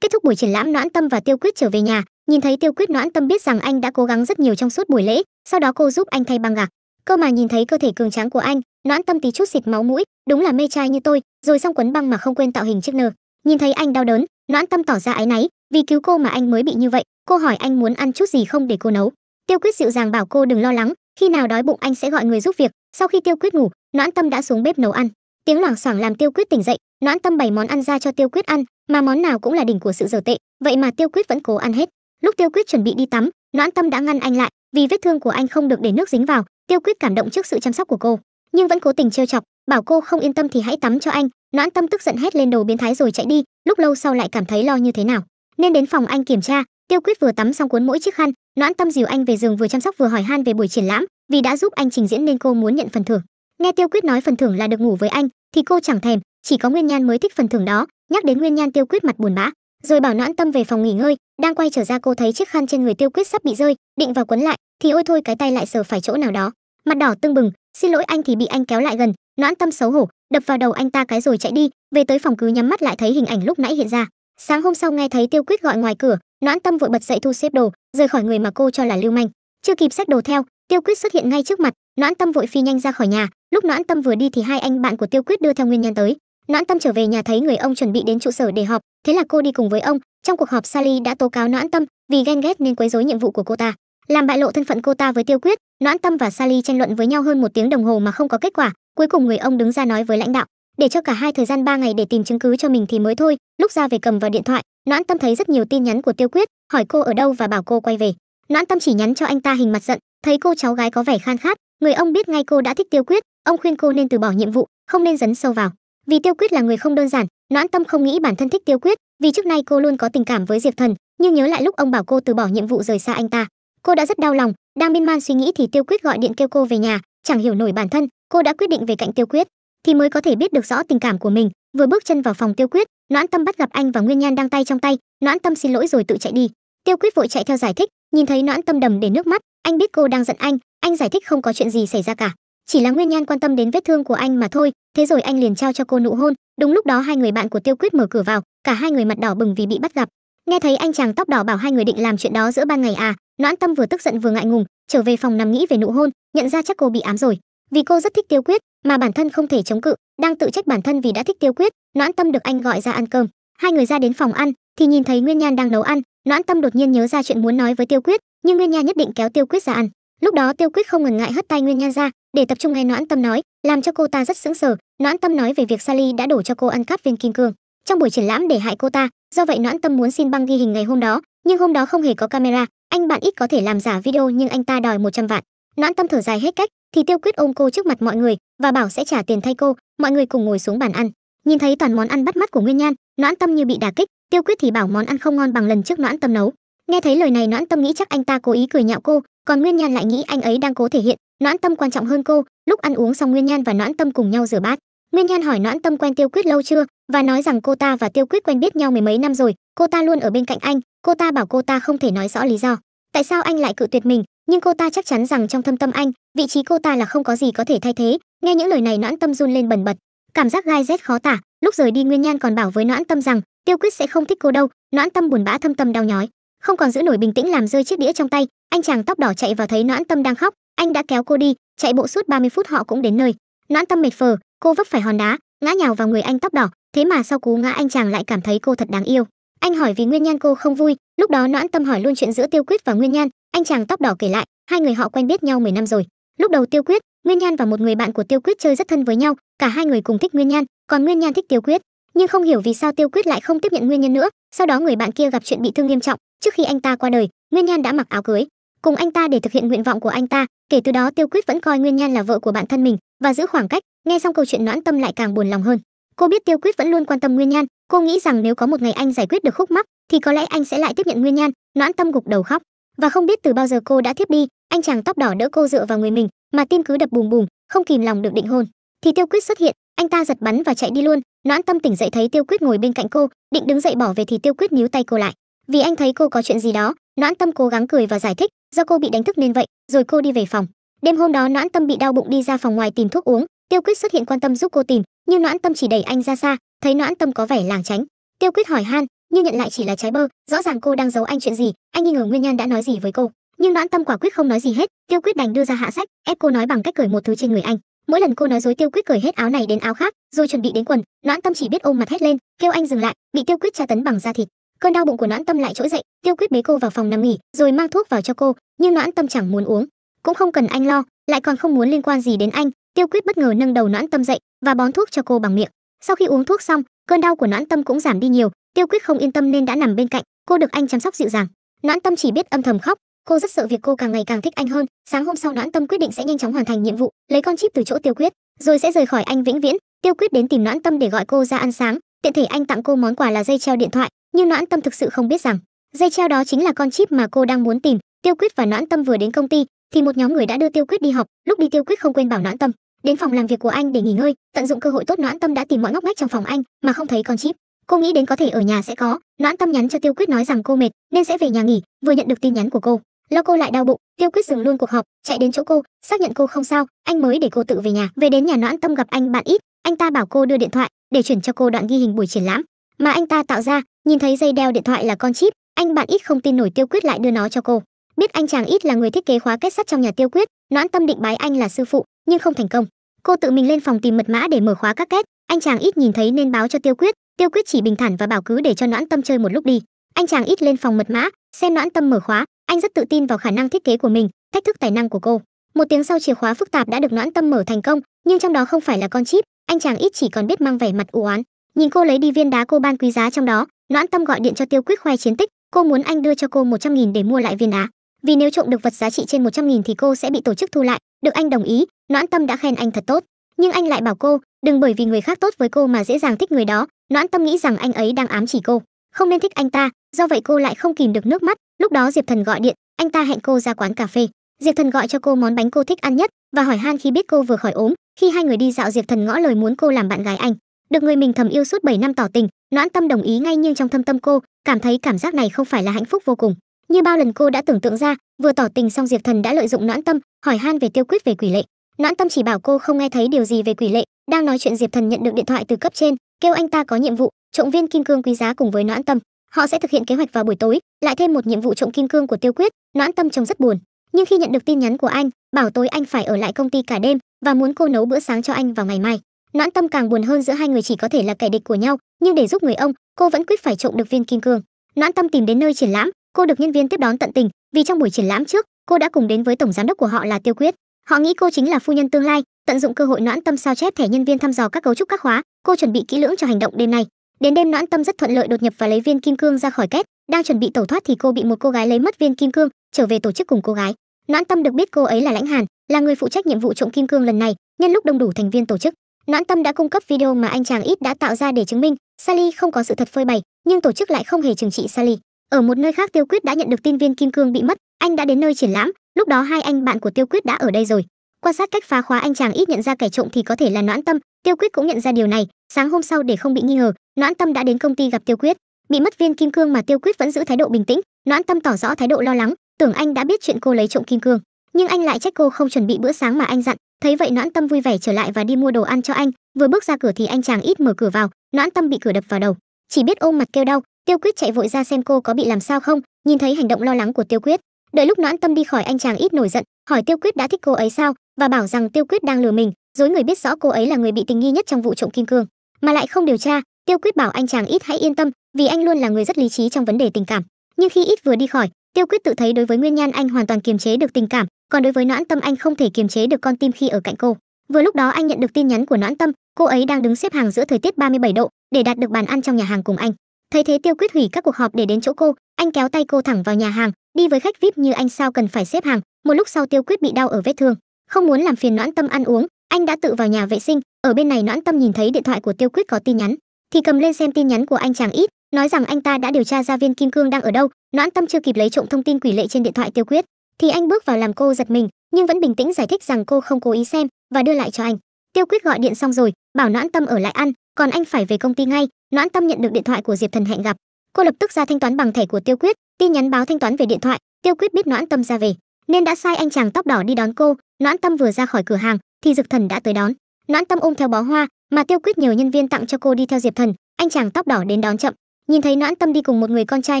Kết thúc buổi triển lãm Noãn Tâm và Tiêu Quyết trở về nhà, nhìn thấy Tiêu Quyết Noãn Tâm biết rằng anh đã cố gắng rất nhiều trong suốt buổi lễ, sau đó cô giúp anh thay băng gạc. Cơ mà nhìn thấy cơ thể cường tráng của anh, Noãn Tâm tí chút xịt máu mũi, đúng là mê trai như tôi, rồi xong quấn băng mà không quên tạo hình chiếc nơ. Nhìn thấy anh đau đớn, Noãn Tâm tỏ ra áy náy, vì cứu cô mà anh mới bị như vậy, cô hỏi anh muốn ăn chút gì không để cô nấu. Tiêu Quyết dịu dàng bảo cô đừng lo lắng, khi nào đói bụng anh sẽ gọi người giúp việc. Sau khi Tiêu Quyết ngủ, noãn tâm đã xuống bếp nấu ăn tiếng loảng xoảng làm tiêu quyết tỉnh dậy noãn tâm bày món ăn ra cho tiêu quyết ăn mà món nào cũng là đỉnh của sự dở tệ vậy mà tiêu quyết vẫn cố ăn hết lúc tiêu quyết chuẩn bị đi tắm noãn tâm đã ngăn anh lại vì vết thương của anh không được để nước dính vào tiêu quyết cảm động trước sự chăm sóc của cô nhưng vẫn cố tình trêu chọc bảo cô không yên tâm thì hãy tắm cho anh noãn tâm tức giận hét lên đầu biến thái rồi chạy đi lúc lâu sau lại cảm thấy lo như thế nào nên đến phòng anh kiểm tra tiêu quyết vừa tắm xong cuốn mỗi chiếc khăn noãn tâm dìu anh về giường vừa chăm sóc vừa hỏi han về buổi triển lãm vì đã giúp anh trình diễn nên cô muốn nhận phần thưởng nghe tiêu quyết nói phần thưởng là được ngủ với anh thì cô chẳng thèm chỉ có nguyên nhan mới thích phần thưởng đó nhắc đến nguyên nhan tiêu quyết mặt buồn bã rồi bảo noãn tâm về phòng nghỉ ngơi đang quay trở ra cô thấy chiếc khăn trên người tiêu quyết sắp bị rơi định vào quấn lại thì ôi thôi cái tay lại sờ phải chỗ nào đó mặt đỏ tưng bừng xin lỗi anh thì bị anh kéo lại gần noãn tâm xấu hổ đập vào đầu anh ta cái rồi chạy đi về tới phòng cứ nhắm mắt lại thấy hình ảnh lúc nãy hiện ra sáng hôm sau nghe thấy tiêu quyết gọi ngoài cửa noãn tâm vội bật dậy thu xếp đồ rời khỏi người mà cô cho là lưu manh chưa kịp xách đồ theo tiêu quyết xuất hiện ngay trước mặt noãn tâm vội phi nhanh ra khỏi nhà lúc noãn tâm vừa đi thì hai anh bạn của tiêu quyết đưa theo nguyên nhân tới noãn tâm trở về nhà thấy người ông chuẩn bị đến trụ sở để họp thế là cô đi cùng với ông trong cuộc họp sally đã tố cáo noãn tâm vì ghen ghét nên quấy rối nhiệm vụ của cô ta làm bại lộ thân phận cô ta với tiêu quyết noãn tâm và sally tranh luận với nhau hơn một tiếng đồng hồ mà không có kết quả cuối cùng người ông đứng ra nói với lãnh đạo để cho cả hai thời gian 3 ngày để tìm chứng cứ cho mình thì mới thôi lúc ra về cầm vào điện thoại noãn tâm thấy rất nhiều tin nhắn của tiêu quyết hỏi cô ở đâu và bảo cô quay về noãn tâm chỉ nhắn cho anh ta hình mặt giận thấy cô cháu gái có vẻ khan khát người ông biết ngay cô đã thích tiêu quyết ông khuyên cô nên từ bỏ nhiệm vụ không nên dấn sâu vào vì tiêu quyết là người không đơn giản noãn tâm không nghĩ bản thân thích tiêu quyết vì trước nay cô luôn có tình cảm với diệp thần nhưng nhớ lại lúc ông bảo cô từ bỏ nhiệm vụ rời xa anh ta cô đã rất đau lòng đang miên man suy nghĩ thì tiêu quyết gọi điện kêu cô về nhà chẳng hiểu nổi bản thân cô đã quyết định về cạnh tiêu quyết thì mới có thể biết được rõ tình cảm của mình vừa bước chân vào phòng tiêu quyết noãn tâm bắt gặp anh và nguyên nhan đang tay trong tay noãn tâm xin lỗi rồi tự chạy đi tiêu quyết vội chạy theo giải thích nhìn thấy noãn tâm đầm để nước mắt anh biết cô đang giận anh anh giải thích không có chuyện gì xảy ra cả chỉ là nguyên nhan quan tâm đến vết thương của anh mà thôi thế rồi anh liền trao cho cô nụ hôn đúng lúc đó hai người bạn của tiêu quyết mở cửa vào cả hai người mặt đỏ bừng vì bị bắt gặp nghe thấy anh chàng tóc đỏ bảo hai người định làm chuyện đó giữa ban ngày à noãn tâm vừa tức giận vừa ngại ngùng trở về phòng nằm nghĩ về nụ hôn nhận ra chắc cô bị ám rồi vì cô rất thích tiêu quyết mà bản thân không thể chống cự đang tự trách bản thân vì đã thích tiêu quyết noãn tâm được anh gọi ra ăn cơm hai người ra đến phòng ăn thì nhìn thấy nguyên nhan đang nấu ăn noãn tâm đột nhiên nhớ ra chuyện muốn nói với tiêu quyết nhưng nguyên nha nhất định kéo tiêu quyết ra ăn lúc đó tiêu quyết không ngần ngại hất tay nguyên nhan ra để tập trung nghe noãn tâm nói làm cho cô ta rất sững sờ noãn tâm nói về việc sally đã đổ cho cô ăn cắp viên kim cương trong buổi triển lãm để hại cô ta do vậy noãn tâm muốn xin băng ghi hình ngày hôm đó nhưng hôm đó không hề có camera anh bạn ít có thể làm giả video nhưng anh ta đòi 100 vạn noãn tâm thở dài hết cách thì tiêu quyết ôm cô trước mặt mọi người và bảo sẽ trả tiền thay cô mọi người cùng ngồi xuống bàn ăn nhìn thấy toàn món ăn bắt mắt của nguyên nhan noãn tâm như bị đả kích tiêu quyết thì bảo món ăn không ngon bằng lần trước noãn tâm nấu nghe thấy lời này noãn tâm nghĩ chắc anh ta cố ý cười nhạo cô còn nguyên nhan lại nghĩ anh ấy đang cố thể hiện noãn tâm quan trọng hơn cô lúc ăn uống xong nguyên nhan và noãn tâm cùng nhau rửa bát nguyên nhan hỏi noãn tâm quen tiêu quyết lâu chưa và nói rằng cô ta và tiêu quyết quen biết nhau mười mấy năm rồi cô ta luôn ở bên cạnh anh cô ta bảo cô ta không thể nói rõ lý do tại sao anh lại cự tuyệt mình nhưng cô ta chắc chắn rằng trong thâm tâm anh vị trí cô ta là không có gì có thể thay thế nghe những lời này noãn tâm run lên bần bật cảm giác gai rét khó tả lúc rời đi nguyên nhan còn bảo với noãn tâm rằng tiêu quyết sẽ không thích cô đâu noãn tâm buồn bã thâm tâm đau nhói không còn giữ nổi bình tĩnh làm rơi chiếc đĩa trong tay anh chàng tóc đỏ chạy vào thấy noãn tâm đang khóc anh đã kéo cô đi chạy bộ suốt 30 phút họ cũng đến nơi noãn tâm mệt phờ cô vấp phải hòn đá ngã nhào vào người anh tóc đỏ thế mà sau cú ngã anh chàng lại cảm thấy cô thật đáng yêu anh hỏi vì nguyên nhan cô không vui lúc đó noãn tâm hỏi luôn chuyện giữa tiêu quyết và nguyên nhan anh chàng tóc đỏ kể lại hai người họ quen biết nhau 10 năm rồi lúc đầu tiêu quyết nguyên nhan và một người bạn của tiêu quyết chơi rất thân với nhau cả hai người cùng thích nguyên nhan còn nguyên nhan thích tiêu quyết nhưng không hiểu vì sao tiêu quyết lại không tiếp nhận nguyên nhân nữa sau đó người bạn kia gặp chuyện bị thương nghiêm trọng trước khi anh ta qua đời nguyên nhan đã mặc áo cưới cùng anh ta để thực hiện nguyện vọng của anh ta kể từ đó tiêu quyết vẫn coi nguyên nhan là vợ của bạn thân mình và giữ khoảng cách nghe xong câu chuyện noãn tâm lại càng buồn lòng hơn cô biết tiêu quyết vẫn luôn quan tâm nguyên nhan cô nghĩ rằng nếu có một ngày anh giải quyết được khúc mắc thì có lẽ anh sẽ lại tiếp nhận nguyên nhan noãn tâm gục đầu khóc và không biết từ bao giờ cô đã thiếp đi anh chàng tóc đỏ đỡ cô dựa vào người mình mà tim cứ đập bùm bùm không kìm lòng được định hôn thì tiêu quyết xuất hiện anh ta giật bắn và chạy đi luôn noãn tâm tỉnh dậy thấy tiêu quyết ngồi bên cạnh cô định đứng dậy bỏ về thì tiêu quyết níu tay cô lại vì anh thấy cô có chuyện gì đó noãn tâm cố gắng cười và giải thích do cô bị đánh thức nên vậy rồi cô đi về phòng đêm hôm đó noãn tâm bị đau bụng đi ra phòng ngoài tìm thuốc uống tiêu quyết xuất hiện quan tâm giúp cô tìm nhưng noãn tâm chỉ đẩy anh ra xa thấy noãn tâm có vẻ làng tránh tiêu quyết hỏi han nhưng nhận lại chỉ là trái bơ rõ ràng cô đang giấu anh chuyện gì anh nghi ngờ nguyên nhân đã nói gì với cô nhưng noãn tâm quả quyết không nói gì hết tiêu quyết đành đưa ra hạ sách ép cô nói bằng cách cởi một thứ trên người anh mỗi lần cô nói dối tiêu quyết cởi hết áo này đến áo khác rồi chuẩn bị đến quần noãn tâm chỉ biết ôm mặt hét lên kêu anh dừng lại bị tiêu quyết tra tấn bằng da thịt cơn đau bụng của noãn tâm lại trỗi dậy tiêu quyết bế cô vào phòng nằm nghỉ rồi mang thuốc vào cho cô nhưng noãn tâm chẳng muốn uống cũng không cần anh lo lại còn không muốn liên quan gì đến anh tiêu quyết bất ngờ nâng đầu noãn tâm dậy và bón thuốc cho cô bằng miệng sau khi uống thuốc xong cơn đau của noãn tâm cũng giảm đi nhiều tiêu quyết không yên tâm nên đã nằm bên cạnh cô được anh chăm sóc dịu dàng noãn tâm chỉ biết âm thầm khóc cô rất sợ việc cô càng ngày càng thích anh hơn sáng hôm sau noãn tâm quyết định sẽ nhanh chóng hoàn thành nhiệm vụ lấy con chip từ chỗ tiêu quyết rồi sẽ rời khỏi anh vĩnh viễn tiêu quyết đến tìm noãn tâm để gọi cô ra ăn sáng tiện thể anh tặng cô món quà là dây treo điện thoại nhưng noãn tâm thực sự không biết rằng dây treo đó chính là con chip mà cô đang muốn tìm tiêu quyết và noãn tâm vừa đến công ty thì một nhóm người đã đưa tiêu quyết đi học lúc đi tiêu quyết không quên bảo noãn tâm đến phòng làm việc của anh để nghỉ ngơi tận dụng cơ hội tốt noãn tâm đã tìm mọi ngóc ngách trong phòng anh mà không thấy con chip cô nghĩ đến có thể ở nhà sẽ có noãn tâm nhắn cho tiêu quyết nói rằng cô mệt nên sẽ về nhà nghỉ vừa nhận được tin nhắn của cô lo cô lại đau bụng tiêu quyết dừng luôn cuộc họp chạy đến chỗ cô xác nhận cô không sao anh mới để cô tự về nhà về đến nhà noãn tâm gặp anh bạn ít anh ta bảo cô đưa điện thoại để chuyển cho cô đoạn ghi hình buổi triển lãm mà anh ta tạo ra nhìn thấy dây đeo điện thoại là con chip anh bạn ít không tin nổi tiêu quyết lại đưa nó cho cô biết anh chàng ít là người thiết kế khóa kết sắt trong nhà tiêu quyết noãn tâm định bái anh là sư phụ nhưng không thành công cô tự mình lên phòng tìm mật mã để mở khóa các kết anh chàng ít nhìn thấy nên báo cho tiêu quyết tiêu quyết chỉ bình thản và bảo cứ để cho noãn tâm chơi một lúc đi anh chàng ít lên phòng mật mã xem noãn tâm mở khóa anh rất tự tin vào khả năng thiết kế của mình thách thức tài năng của cô một tiếng sau chìa khóa phức tạp đã được noãn tâm mở thành công nhưng trong đó không phải là con chip anh chàng ít chỉ còn biết mang vẻ mặt u oán nhìn cô lấy đi viên đá cô ban quý giá trong đó noãn tâm gọi điện cho tiêu quyết khoe chiến tích cô muốn anh đưa cho cô một trăm nghìn để mua lại viên đá vì nếu trộm được vật giá trị trên một trăm nghìn thì cô sẽ bị tổ chức thu lại được anh đồng ý noãn tâm đã khen anh thật tốt nhưng anh lại bảo cô đừng bởi vì người khác tốt với cô mà dễ dàng thích người đó noãn tâm nghĩ rằng anh ấy đang ám chỉ cô không nên thích anh ta do vậy cô lại không kìm được nước mắt lúc đó diệp thần gọi điện anh ta hẹn cô ra quán cà phê diệp thần gọi cho cô món bánh cô thích ăn nhất và hỏi han khi biết cô vừa khỏi ốm khi hai người đi dạo diệp thần ngõ lời muốn cô làm bạn gái anh được người mình thầm yêu suốt 7 năm tỏ tình noãn tâm đồng ý ngay nhưng trong thâm tâm cô cảm thấy cảm giác này không phải là hạnh phúc vô cùng như bao lần cô đã tưởng tượng ra vừa tỏ tình xong diệp thần đã lợi dụng noãn tâm hỏi han về tiêu quyết về quỷ lệ noãn tâm chỉ bảo cô không nghe thấy điều gì về quỷ lệ đang nói chuyện diệp thần nhận được điện thoại từ cấp trên kêu anh ta có nhiệm vụ trộm viên kim cương quý giá cùng với noãn tâm họ sẽ thực hiện kế hoạch vào buổi tối lại thêm một nhiệm vụ trộm kim cương của tiêu quyết noãn tâm trông rất buồn nhưng khi nhận được tin nhắn của anh bảo tối anh phải ở lại công ty cả đêm và muốn cô nấu bữa sáng cho anh vào ngày mai noãn tâm càng buồn hơn giữa hai người chỉ có thể là kẻ địch của nhau nhưng để giúp người ông cô vẫn quyết phải trộm được viên kim cương noãn tâm tìm đến nơi triển lãm cô được nhân viên tiếp đón tận tình vì trong buổi triển lãm trước cô đã cùng đến với tổng giám đốc của họ là tiêu quyết họ nghĩ cô chính là phu nhân tương lai tận dụng cơ hội noãn tâm sao chép thẻ nhân viên thăm dò các cấu trúc các khóa cô chuẩn bị kỹ lưỡng cho hành động đêm nay đến đêm noãn tâm rất thuận lợi đột nhập và lấy viên kim cương ra khỏi két đang chuẩn bị tẩu thoát thì cô bị một cô gái lấy mất viên kim cương trở về tổ chức cùng cô gái noãn tâm được biết cô ấy là lãnh hàn là người phụ trách nhiệm vụ trộm kim cương lần này nhân lúc đông đủ thành viên tổ chức noãn tâm đã cung cấp video mà anh chàng ít đã tạo ra để chứng minh sally không có sự thật phơi bày nhưng tổ chức lại không hề trừng trị sally ở một nơi khác tiêu quyết đã nhận được tin viên kim cương bị mất anh đã đến nơi triển lãm lúc đó hai anh bạn của tiêu quyết đã ở đây rồi quan sát cách phá khóa anh chàng ít nhận ra kẻ trộm thì có thể là noãn tâm tiêu quyết cũng nhận ra điều này sáng hôm sau để không bị nghi ngờ noãn tâm đã đến công ty gặp tiêu quyết bị mất viên kim cương mà tiêu quyết vẫn giữ thái độ bình tĩnh noãn tâm tỏ rõ thái độ lo lắng tưởng anh đã biết chuyện cô lấy trộm kim cương nhưng anh lại trách cô không chuẩn bị bữa sáng mà anh dặn thấy vậy noãn tâm vui vẻ trở lại và đi mua đồ ăn cho anh vừa bước ra cửa thì anh chàng ít mở cửa vào noãn tâm bị cửa đập vào đầu chỉ biết ôm mặt kêu đau tiêu quyết chạy vội ra xem cô có bị làm sao không nhìn thấy hành động lo lắng của tiêu quyết đợi lúc noãn tâm đi khỏi anh chàng ít nổi giận hỏi tiêu quyết đã thích cô ấy sao và bảo rằng tiêu quyết đang lừa mình dối người biết rõ cô ấy là người bị tình nghi nhất trong vụ trộm kim cương mà lại không điều tra tiêu quyết bảo anh chàng ít hãy yên tâm vì anh luôn là người rất lý trí trong vấn đề tình cảm nhưng khi ít vừa đi khỏi tiêu quyết tự thấy đối với nguyên nhan anh hoàn toàn kiềm chế được tình cảm còn đối với noãn tâm anh không thể kiềm chế được con tim khi ở cạnh cô vừa lúc đó anh nhận được tin nhắn của noãn tâm cô ấy đang đứng xếp hàng giữa thời tiết 37 độ để đạt được bàn ăn trong nhà hàng cùng anh thấy thế tiêu quyết hủy các cuộc họp để đến chỗ cô anh kéo tay cô thẳng vào nhà hàng đi với khách vip như anh sao cần phải xếp hàng một lúc sau tiêu quyết bị đau ở vết thương không muốn làm phiền noãn tâm ăn uống anh đã tự vào nhà vệ sinh ở bên này noãn tâm nhìn thấy điện thoại của tiêu quyết có tin nhắn thì cầm lên xem tin nhắn của anh chàng ít nói rằng anh ta đã điều tra ra viên kim cương đang ở đâu noãn tâm chưa kịp lấy trộm thông tin quỷ lệ trên điện thoại tiêu quyết thì anh bước vào làm cô giật mình nhưng vẫn bình tĩnh giải thích rằng cô không cố ý xem và đưa lại cho anh tiêu quyết gọi điện xong rồi bảo noãn tâm ở lại ăn còn anh phải về công ty ngay noãn tâm nhận được điện thoại của diệp thần hẹn gặp cô lập tức ra thanh toán bằng thẻ của tiêu quyết tin nhắn báo thanh toán về điện thoại tiêu quyết biết noãn tâm ra về nên đã sai anh chàng tóc đỏ đi đón cô noãn tâm vừa ra khỏi cửa hàng thì dực thần đã tới đón noãn tâm ôm theo bó hoa mà tiêu quyết nhờ nhân viên tặng cho cô đi theo diệp thần anh chàng tóc đỏ đến đón chậm nhìn thấy noãn tâm đi cùng một người con trai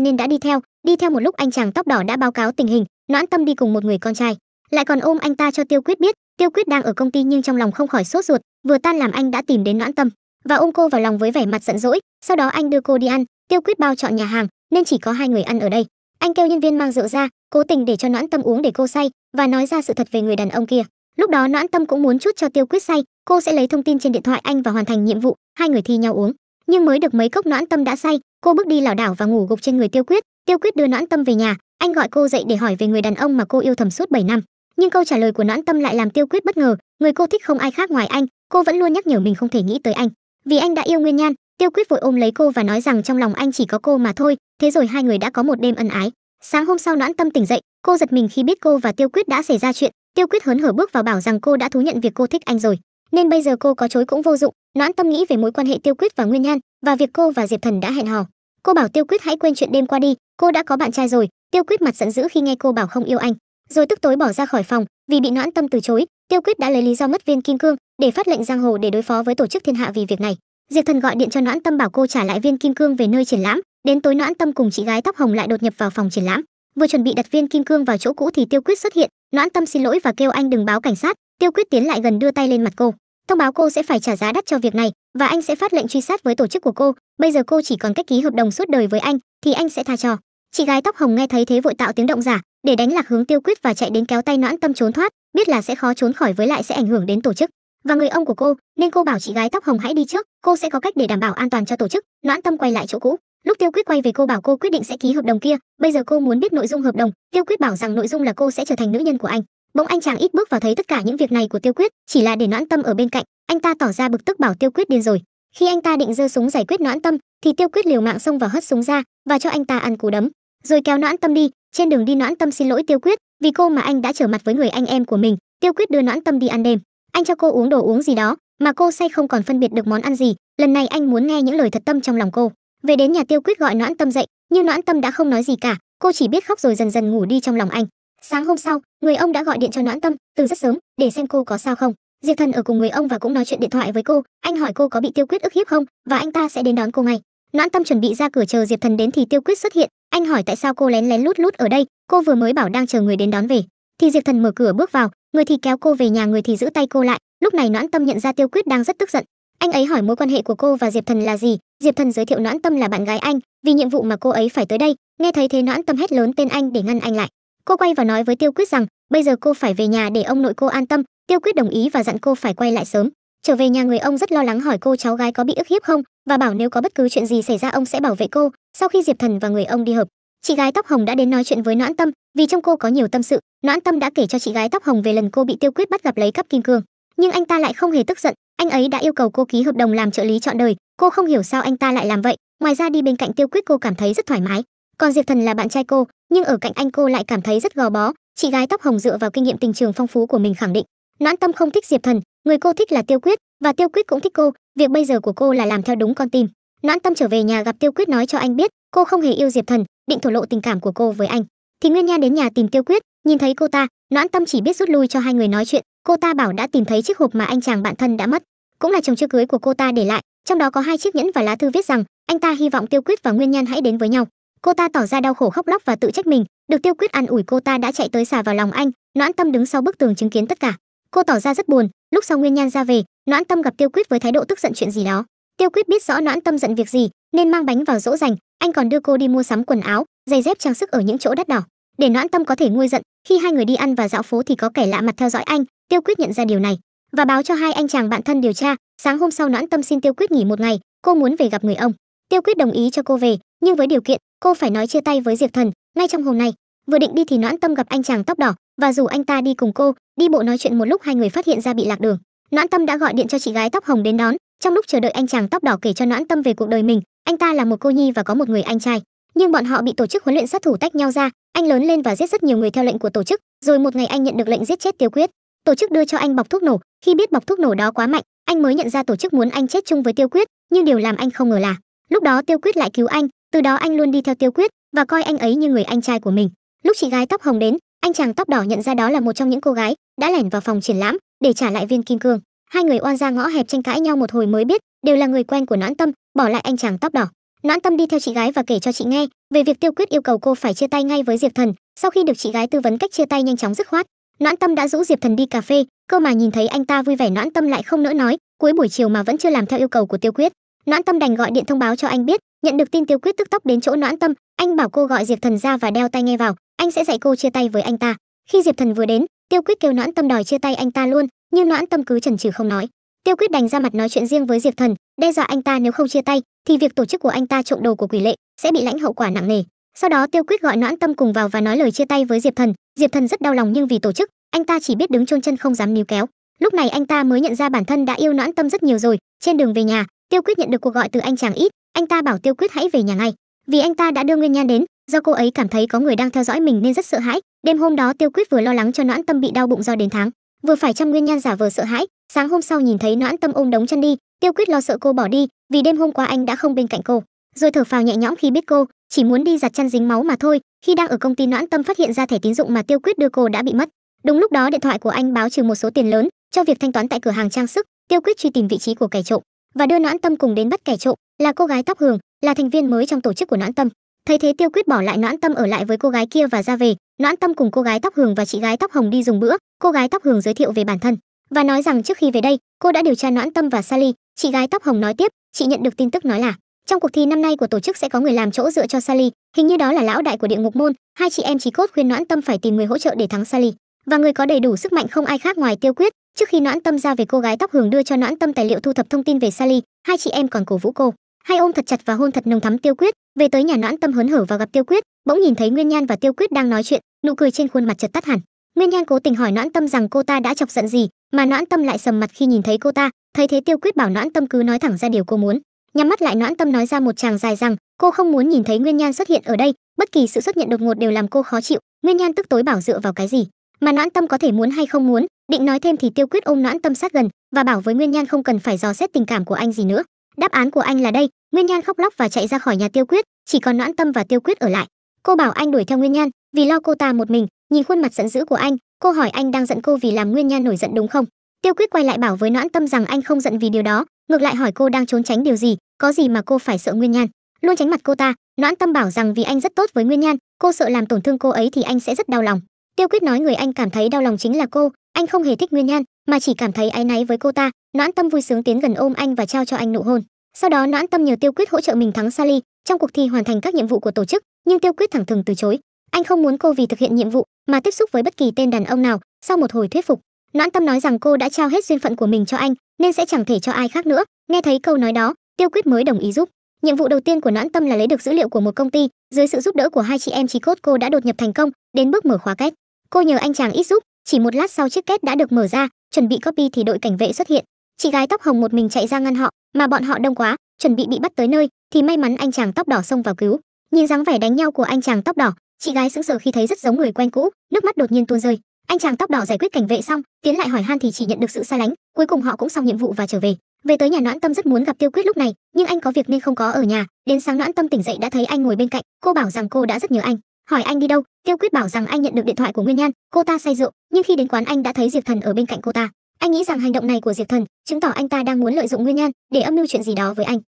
nên đã đi theo đi theo một lúc anh chàng tóc đỏ đã báo cáo tình hình noãn tâm đi cùng một người con trai lại còn ôm anh ta cho tiêu quyết biết tiêu quyết đang ở công ty nhưng trong lòng không khỏi sốt ruột vừa tan làm anh đã tìm đến noãn tâm và ôm cô vào lòng với vẻ mặt giận dỗi sau đó anh đưa cô đi ăn tiêu quyết bao chọn nhà hàng nên chỉ có hai người ăn ở đây anh kêu nhân viên mang rượu ra cố tình để cho noãn tâm uống để cô say và nói ra sự thật về người đàn ông kia lúc đó noãn tâm cũng muốn chút cho tiêu quyết say cô sẽ lấy thông tin trên điện thoại anh và hoàn thành nhiệm vụ hai người thi nhau uống nhưng mới được mấy cốc noãn tâm đã say cô bước đi lảo đảo và ngủ gục trên người tiêu quyết tiêu quyết đưa noãn tâm về nhà anh gọi cô dậy để hỏi về người đàn ông mà cô yêu thầm suốt 7 năm nhưng câu trả lời của noãn tâm lại làm tiêu quyết bất ngờ người cô thích không ai khác ngoài anh cô vẫn luôn nhắc nhở mình không thể nghĩ tới anh vì anh đã yêu nguyên nhan tiêu quyết vội ôm lấy cô và nói rằng trong lòng anh chỉ có cô mà thôi thế rồi hai người đã có một đêm ân ái sáng hôm sau noãn tâm tỉnh dậy cô giật mình khi biết cô và tiêu quyết đã xảy ra chuyện tiêu quyết hớn hở bước vào bảo rằng cô đã thú nhận việc cô thích anh rồi nên bây giờ cô có chối cũng vô dụng noãn tâm nghĩ về mối quan hệ tiêu quyết và nguyên nhan và việc cô và diệp thần đã hẹn hò cô bảo tiêu quyết hãy quên chuyện đêm qua đi cô đã có bạn trai rồi tiêu quyết mặt giận dữ khi nghe cô bảo không yêu anh rồi tức tối bỏ ra khỏi phòng vì bị noãn tâm từ chối tiêu quyết đã lấy lý do mất viên kim cương để phát lệnh giang hồ để đối phó với tổ chức thiên hạ vì việc này diệp thần gọi điện cho noãn tâm bảo cô trả lại viên kim cương về nơi triển lãm đến tối noãn tâm cùng chị gái tóc hồng lại đột nhập vào phòng triển lãm vừa chuẩn bị đặt viên kim cương vào chỗ cũ thì tiêu quyết xuất hiện noãn tâm xin lỗi và kêu anh đừng báo cảnh sát tiêu quyết tiến lại gần đưa tay lên mặt cô thông báo cô sẽ phải trả giá đắt cho việc này và anh sẽ phát lệnh truy sát với tổ chức của cô bây giờ cô chỉ còn cách ký hợp đồng suốt đời với anh thì anh sẽ tha cho chị gái tóc hồng nghe thấy thế vội tạo tiếng động giả để đánh lạc hướng tiêu quyết và chạy đến kéo tay noãn tâm trốn thoát biết là sẽ khó trốn khỏi với lại sẽ ảnh hưởng đến tổ chức và người ông của cô nên cô bảo chị gái tóc hồng hãy đi trước cô sẽ có cách để đảm bảo an toàn cho tổ chức noãn tâm quay lại chỗ cũ lúc tiêu quyết quay về cô bảo cô quyết định sẽ ký hợp đồng kia bây giờ cô muốn biết nội dung hợp đồng tiêu quyết bảo rằng nội dung là cô sẽ trở thành nữ nhân của anh bỗng anh chàng ít bước vào thấy tất cả những việc này của tiêu quyết chỉ là để noãn tâm ở bên cạnh anh ta tỏ ra bực tức bảo tiêu quyết điên rồi khi anh ta định giơ súng giải quyết noãn tâm thì tiêu quyết liều mạng xông vào hất súng ra và cho anh ta ăn cú đấm rồi kéo noãn tâm đi trên đường đi noãn tâm xin lỗi tiêu quyết vì cô mà anh đã trở mặt với người anh em của mình tiêu quyết đưa noãn tâm đi ăn đêm anh cho cô uống đồ uống gì đó mà cô say không còn phân biệt được món ăn gì lần này anh muốn nghe những lời thật tâm trong lòng cô về đến nhà tiêu quyết gọi noãn tâm dậy nhưng noãn tâm đã không nói gì cả cô chỉ biết khóc rồi dần dần ngủ đi trong lòng anh sáng hôm sau người ông đã gọi điện cho noãn tâm từ rất sớm để xem cô có sao không diệp thần ở cùng người ông và cũng nói chuyện điện thoại với cô anh hỏi cô có bị tiêu quyết ức hiếp không và anh ta sẽ đến đón cô ngay noãn tâm chuẩn bị ra cửa chờ diệp thần đến thì tiêu quyết xuất hiện anh hỏi tại sao cô lén lén lút lút ở đây cô vừa mới bảo đang chờ người đến đón về thì diệp thần mở cửa bước vào người thì kéo cô về nhà người thì giữ tay cô lại lúc này noãn tâm nhận ra tiêu quyết đang rất tức giận anh ấy hỏi mối quan hệ của cô và diệp thần là gì diệp thần giới thiệu noãn tâm là bạn gái anh vì nhiệm vụ mà cô ấy phải tới đây nghe thấy thế noãn tâm hét lớn tên anh để ngăn anh lại cô quay và nói với tiêu quyết rằng bây giờ cô phải về nhà để ông nội cô an tâm tiêu quyết đồng ý và dặn cô phải quay lại sớm trở về nhà người ông rất lo lắng hỏi cô cháu gái có bị ức hiếp không và bảo nếu có bất cứ chuyện gì xảy ra ông sẽ bảo vệ cô sau khi diệp thần và người ông đi hợp chị gái tóc hồng đã đến nói chuyện với noãn tâm vì trong cô có nhiều tâm sự noãn tâm đã kể cho chị gái tóc hồng về lần cô bị tiêu quyết bắt gặp lấy cắp kim cương nhưng anh ta lại không hề tức giận anh ấy đã yêu cầu cô ký hợp đồng làm trợ lý chọn đời cô không hiểu sao anh ta lại làm vậy ngoài ra đi bên cạnh tiêu quyết cô cảm thấy rất thoải mái còn diệp thần là bạn trai cô nhưng ở cạnh anh cô lại cảm thấy rất gò bó chị gái tóc hồng dựa vào kinh nghiệm tình trường phong phú của mình khẳng định noãn tâm không thích diệp thần người cô thích là tiêu quyết và tiêu quyết cũng thích cô việc bây giờ của cô là làm theo đúng con tim noãn tâm trở về nhà gặp tiêu quyết nói cho anh biết cô không hề yêu diệp thần định thổ lộ tình cảm của cô với anh thì nguyên Nhan đến nhà tìm tiêu quyết nhìn thấy cô ta noãn tâm chỉ biết rút lui cho hai người nói chuyện cô ta bảo đã tìm thấy chiếc hộp mà anh chàng bạn thân đã mất cũng là chồng chưa cưới của cô ta để lại trong đó có hai chiếc nhẫn và lá thư viết rằng anh ta hy vọng tiêu quyết và nguyên nhan hãy đến với nhau cô ta tỏ ra đau khổ khóc lóc và tự trách mình được tiêu quyết an ủi cô ta đã chạy tới xả vào lòng anh noãn tâm đứng sau bức tường chứng kiến tất cả cô tỏ ra rất buồn lúc sau nguyên nhan ra về noãn tâm gặp tiêu quyết với thái độ tức giận chuyện gì đó tiêu quyết biết rõ noãn tâm giận việc gì nên mang bánh vào dỗ dành anh còn đưa cô đi mua sắm quần áo giày dép trang sức ở những chỗ đắt đỏ để noãn tâm có thể nguôi giận khi hai người đi ăn và dạo phố thì có kẻ lạ mặt theo dõi anh tiêu quyết nhận ra điều này và báo cho hai anh chàng bạn thân điều tra sáng hôm sau noãn tâm xin tiêu quyết nghỉ một ngày cô muốn về gặp người ông tiêu quyết đồng ý cho cô về nhưng với điều kiện cô phải nói chia tay với diệp thần ngay trong hôm nay vừa định đi thì noãn tâm gặp anh chàng tóc đỏ và dù anh ta đi cùng cô đi bộ nói chuyện một lúc hai người phát hiện ra bị lạc đường noãn tâm đã gọi điện cho chị gái tóc hồng đến đón trong lúc chờ đợi anh chàng tóc đỏ kể cho noãn tâm về cuộc đời mình anh ta là một cô nhi và có một người anh trai nhưng bọn họ bị tổ chức huấn luyện sát thủ tách nhau ra anh lớn lên và giết rất nhiều người theo lệnh của tổ chức rồi một ngày anh nhận được lệnh giết chết tiêu quyết tổ chức đưa cho anh bọc thuốc nổ khi biết bọc thuốc nổ đó quá mạnh anh mới nhận ra tổ chức muốn anh chết chung với tiêu quyết nhưng điều làm anh không ngờ là lúc đó tiêu quyết lại cứu anh từ đó anh luôn đi theo tiêu quyết và coi anh ấy như người anh trai của mình lúc chị gái tóc hồng đến anh chàng tóc đỏ nhận ra đó là một trong những cô gái đã lẻn vào phòng triển lãm để trả lại viên kim cương hai người oan ra ngõ hẹp tranh cãi nhau một hồi mới biết đều là người quen của noãn tâm bỏ lại anh chàng tóc đỏ noãn tâm đi theo chị gái và kể cho chị nghe về việc tiêu quyết yêu cầu cô phải chia tay ngay với diệp thần sau khi được chị gái tư vấn cách chia tay nhanh chóng dứt khoát noãn tâm đã rũ diệp thần đi cà phê cơ mà nhìn thấy anh ta vui vẻ noãn tâm lại không nỡ nói cuối buổi chiều mà vẫn chưa làm theo yêu cầu của tiêu quyết noãn tâm đành gọi điện thông báo cho anh biết nhận được tin tiêu quyết tức tốc đến chỗ noãn tâm anh bảo cô gọi diệp thần ra và đeo tai nghe vào anh sẽ dạy cô chia tay với anh ta khi diệp thần vừa đến tiêu quyết kêu noãn tâm đòi chia tay anh ta luôn như noãn tâm cứ chần chừ không nói tiêu quyết đành ra mặt nói chuyện riêng với diệp thần đe dọa anh ta nếu không chia tay thì việc tổ chức của anh ta trộm đồ của quỷ lệ sẽ bị lãnh hậu quả nặng nề sau đó tiêu quyết gọi noãn tâm cùng vào và nói lời chia tay với diệp thần diệp thần rất đau lòng nhưng vì tổ chức anh ta chỉ biết đứng chôn chân không dám níu kéo lúc này anh ta mới nhận ra bản thân đã yêu noãn tâm rất nhiều rồi trên đường về nhà tiêu quyết nhận được cuộc gọi từ anh chàng ít anh ta bảo tiêu quyết hãy về nhà ngay vì anh ta đã đưa nguyên nhan đến do cô ấy cảm thấy có người đang theo dõi mình nên rất sợ hãi đêm hôm đó tiêu quyết vừa lo lắng cho noãn tâm bị đau bụng do đến tháng vừa phải trăm nguyên nhân giả vờ sợ hãi sáng hôm sau nhìn thấy noãn tâm ôm đống chân đi tiêu quyết lo sợ cô bỏ đi vì đêm hôm qua anh đã không bên cạnh cô rồi thở phào nhẹ nhõm khi biết cô chỉ muốn đi giặt chăn dính máu mà thôi khi đang ở công ty noãn tâm phát hiện ra thẻ tín dụng mà tiêu quyết đưa cô đã bị mất đúng lúc đó điện thoại của anh báo trừ một số tiền lớn cho việc thanh toán tại cửa hàng trang sức tiêu quyết truy tìm vị trí của kẻ trộm và đưa noãn tâm cùng đến bắt kẻ trộm là cô gái tóc hường là thành viên mới trong tổ chức của noãn tâm thấy thế tiêu quyết bỏ lại noãn tâm ở lại với cô gái kia và ra về noãn tâm cùng cô gái tóc hường và chị gái tóc hồng đi dùng bữa cô gái tóc hường giới thiệu về bản thân và nói rằng trước khi về đây cô đã điều tra noãn tâm và sally chị gái tóc hồng nói tiếp chị nhận được tin tức nói là trong cuộc thi năm nay của tổ chức sẽ có người làm chỗ dựa cho sally hình như đó là lão đại của địa ngục môn hai chị em trí cốt khuyên noãn tâm phải tìm người hỗ trợ để thắng sally và người có đầy đủ sức mạnh không ai khác ngoài tiêu quyết trước khi noãn tâm ra về cô gái tóc hường đưa cho noãn tâm tài liệu thu thập thông tin về sally hai chị em còn cổ vũ cô hai ôm thật chặt và hôn thật nồng thắm tiêu quyết về tới nhà noãn tâm hớn hở và gặp tiêu quyết bỗng nhìn thấy nguyên nhan và tiêu quyết đang nói chuyện nụ cười trên khuôn mặt chợt tắt hẳn nguyên nhan cố tình hỏi noãn tâm rằng cô ta đã chọc giận gì mà noãn tâm lại sầm mặt khi nhìn thấy cô ta thấy thế tiêu quyết bảo noãn tâm cứ nói thẳng ra điều cô muốn nhắm mắt lại noãn tâm nói ra một chàng dài rằng cô không muốn nhìn thấy nguyên nhan xuất hiện ở đây bất kỳ sự xuất hiện đột ngột đều làm cô khó chịu nguyên nhan tức tối bảo dựa vào cái gì mà noãn tâm có thể muốn hay không muốn định nói thêm thì tiêu quyết ôm noãn tâm sát gần và bảo với nguyên nhan không cần phải dò xét tình cảm của anh gì nữa đáp án của anh là đây nguyên nhan khóc lóc và chạy ra khỏi nhà tiêu quyết chỉ còn noãn tâm và tiêu quyết ở lại cô bảo anh đuổi theo nguyên nhan vì lo cô ta một mình nhìn khuôn mặt giận dữ của anh cô hỏi anh đang giận cô vì làm nguyên nhan nổi giận đúng không tiêu quyết quay lại bảo với noãn tâm rằng anh không giận vì điều đó ngược lại hỏi cô đang trốn tránh điều gì có gì mà cô phải sợ nguyên nhan luôn tránh mặt cô ta noãn tâm bảo rằng vì anh rất tốt với nguyên nhan cô sợ làm tổn thương cô ấy thì anh sẽ rất đau lòng tiêu quyết nói người anh cảm thấy đau lòng chính là cô anh không hề thích nguyên nhan mà chỉ cảm thấy áy náy với cô ta noãn tâm vui sướng tiến gần ôm anh và trao cho anh nụ hôn sau đó noãn tâm nhờ tiêu quyết hỗ trợ mình thắng sally trong cuộc thi hoàn thành các nhiệm vụ của tổ chức nhưng tiêu quyết thẳng thừng từ chối anh không muốn cô vì thực hiện nhiệm vụ mà tiếp xúc với bất kỳ tên đàn ông nào sau một hồi thuyết phục noãn tâm nói rằng cô đã trao hết duyên phận của mình cho anh nên sẽ chẳng thể cho ai khác nữa nghe thấy câu nói đó tiêu quyết mới đồng ý giúp nhiệm vụ đầu tiên của noãn tâm là lấy được dữ liệu của một công ty dưới sự giúp đỡ của hai chị em trí cốt cô đã đột nhập thành công đến bước mở khóa két cô nhờ anh chàng ít giúp chỉ một lát sau chiếc két đã được mở ra chuẩn bị copy thì đội cảnh vệ xuất hiện chị gái tóc hồng một mình chạy ra ngăn họ mà bọn họ đông quá chuẩn bị bị bắt tới nơi thì may mắn anh chàng tóc đỏ xông vào cứu nhìn dáng vẻ đánh nhau của anh chàng tóc đỏ chị gái sững sờ khi thấy rất giống người quen cũ nước mắt đột nhiên tuôn rơi anh chàng tóc đỏ giải quyết cảnh vệ xong tiến lại hỏi han thì chỉ nhận được sự xa lánh cuối cùng họ cũng xong nhiệm vụ và trở về về tới nhà noãn tâm rất muốn gặp tiêu quyết lúc này nhưng anh có việc nên không có ở nhà đến sáng noãn tâm tỉnh dậy đã thấy anh ngồi bên cạnh cô bảo rằng cô đã rất nhớ anh hỏi anh đi đâu tiêu quyết bảo rằng anh nhận được điện thoại của nguyên nhan cô ta say rượu nhưng khi đến quán anh đã thấy diệp thần ở bên cạnh cô ta anh nghĩ rằng hành động này của diệp thần chứng tỏ anh ta đang muốn lợi dụng nguyên nhan để âm mưu chuyện gì đó với anh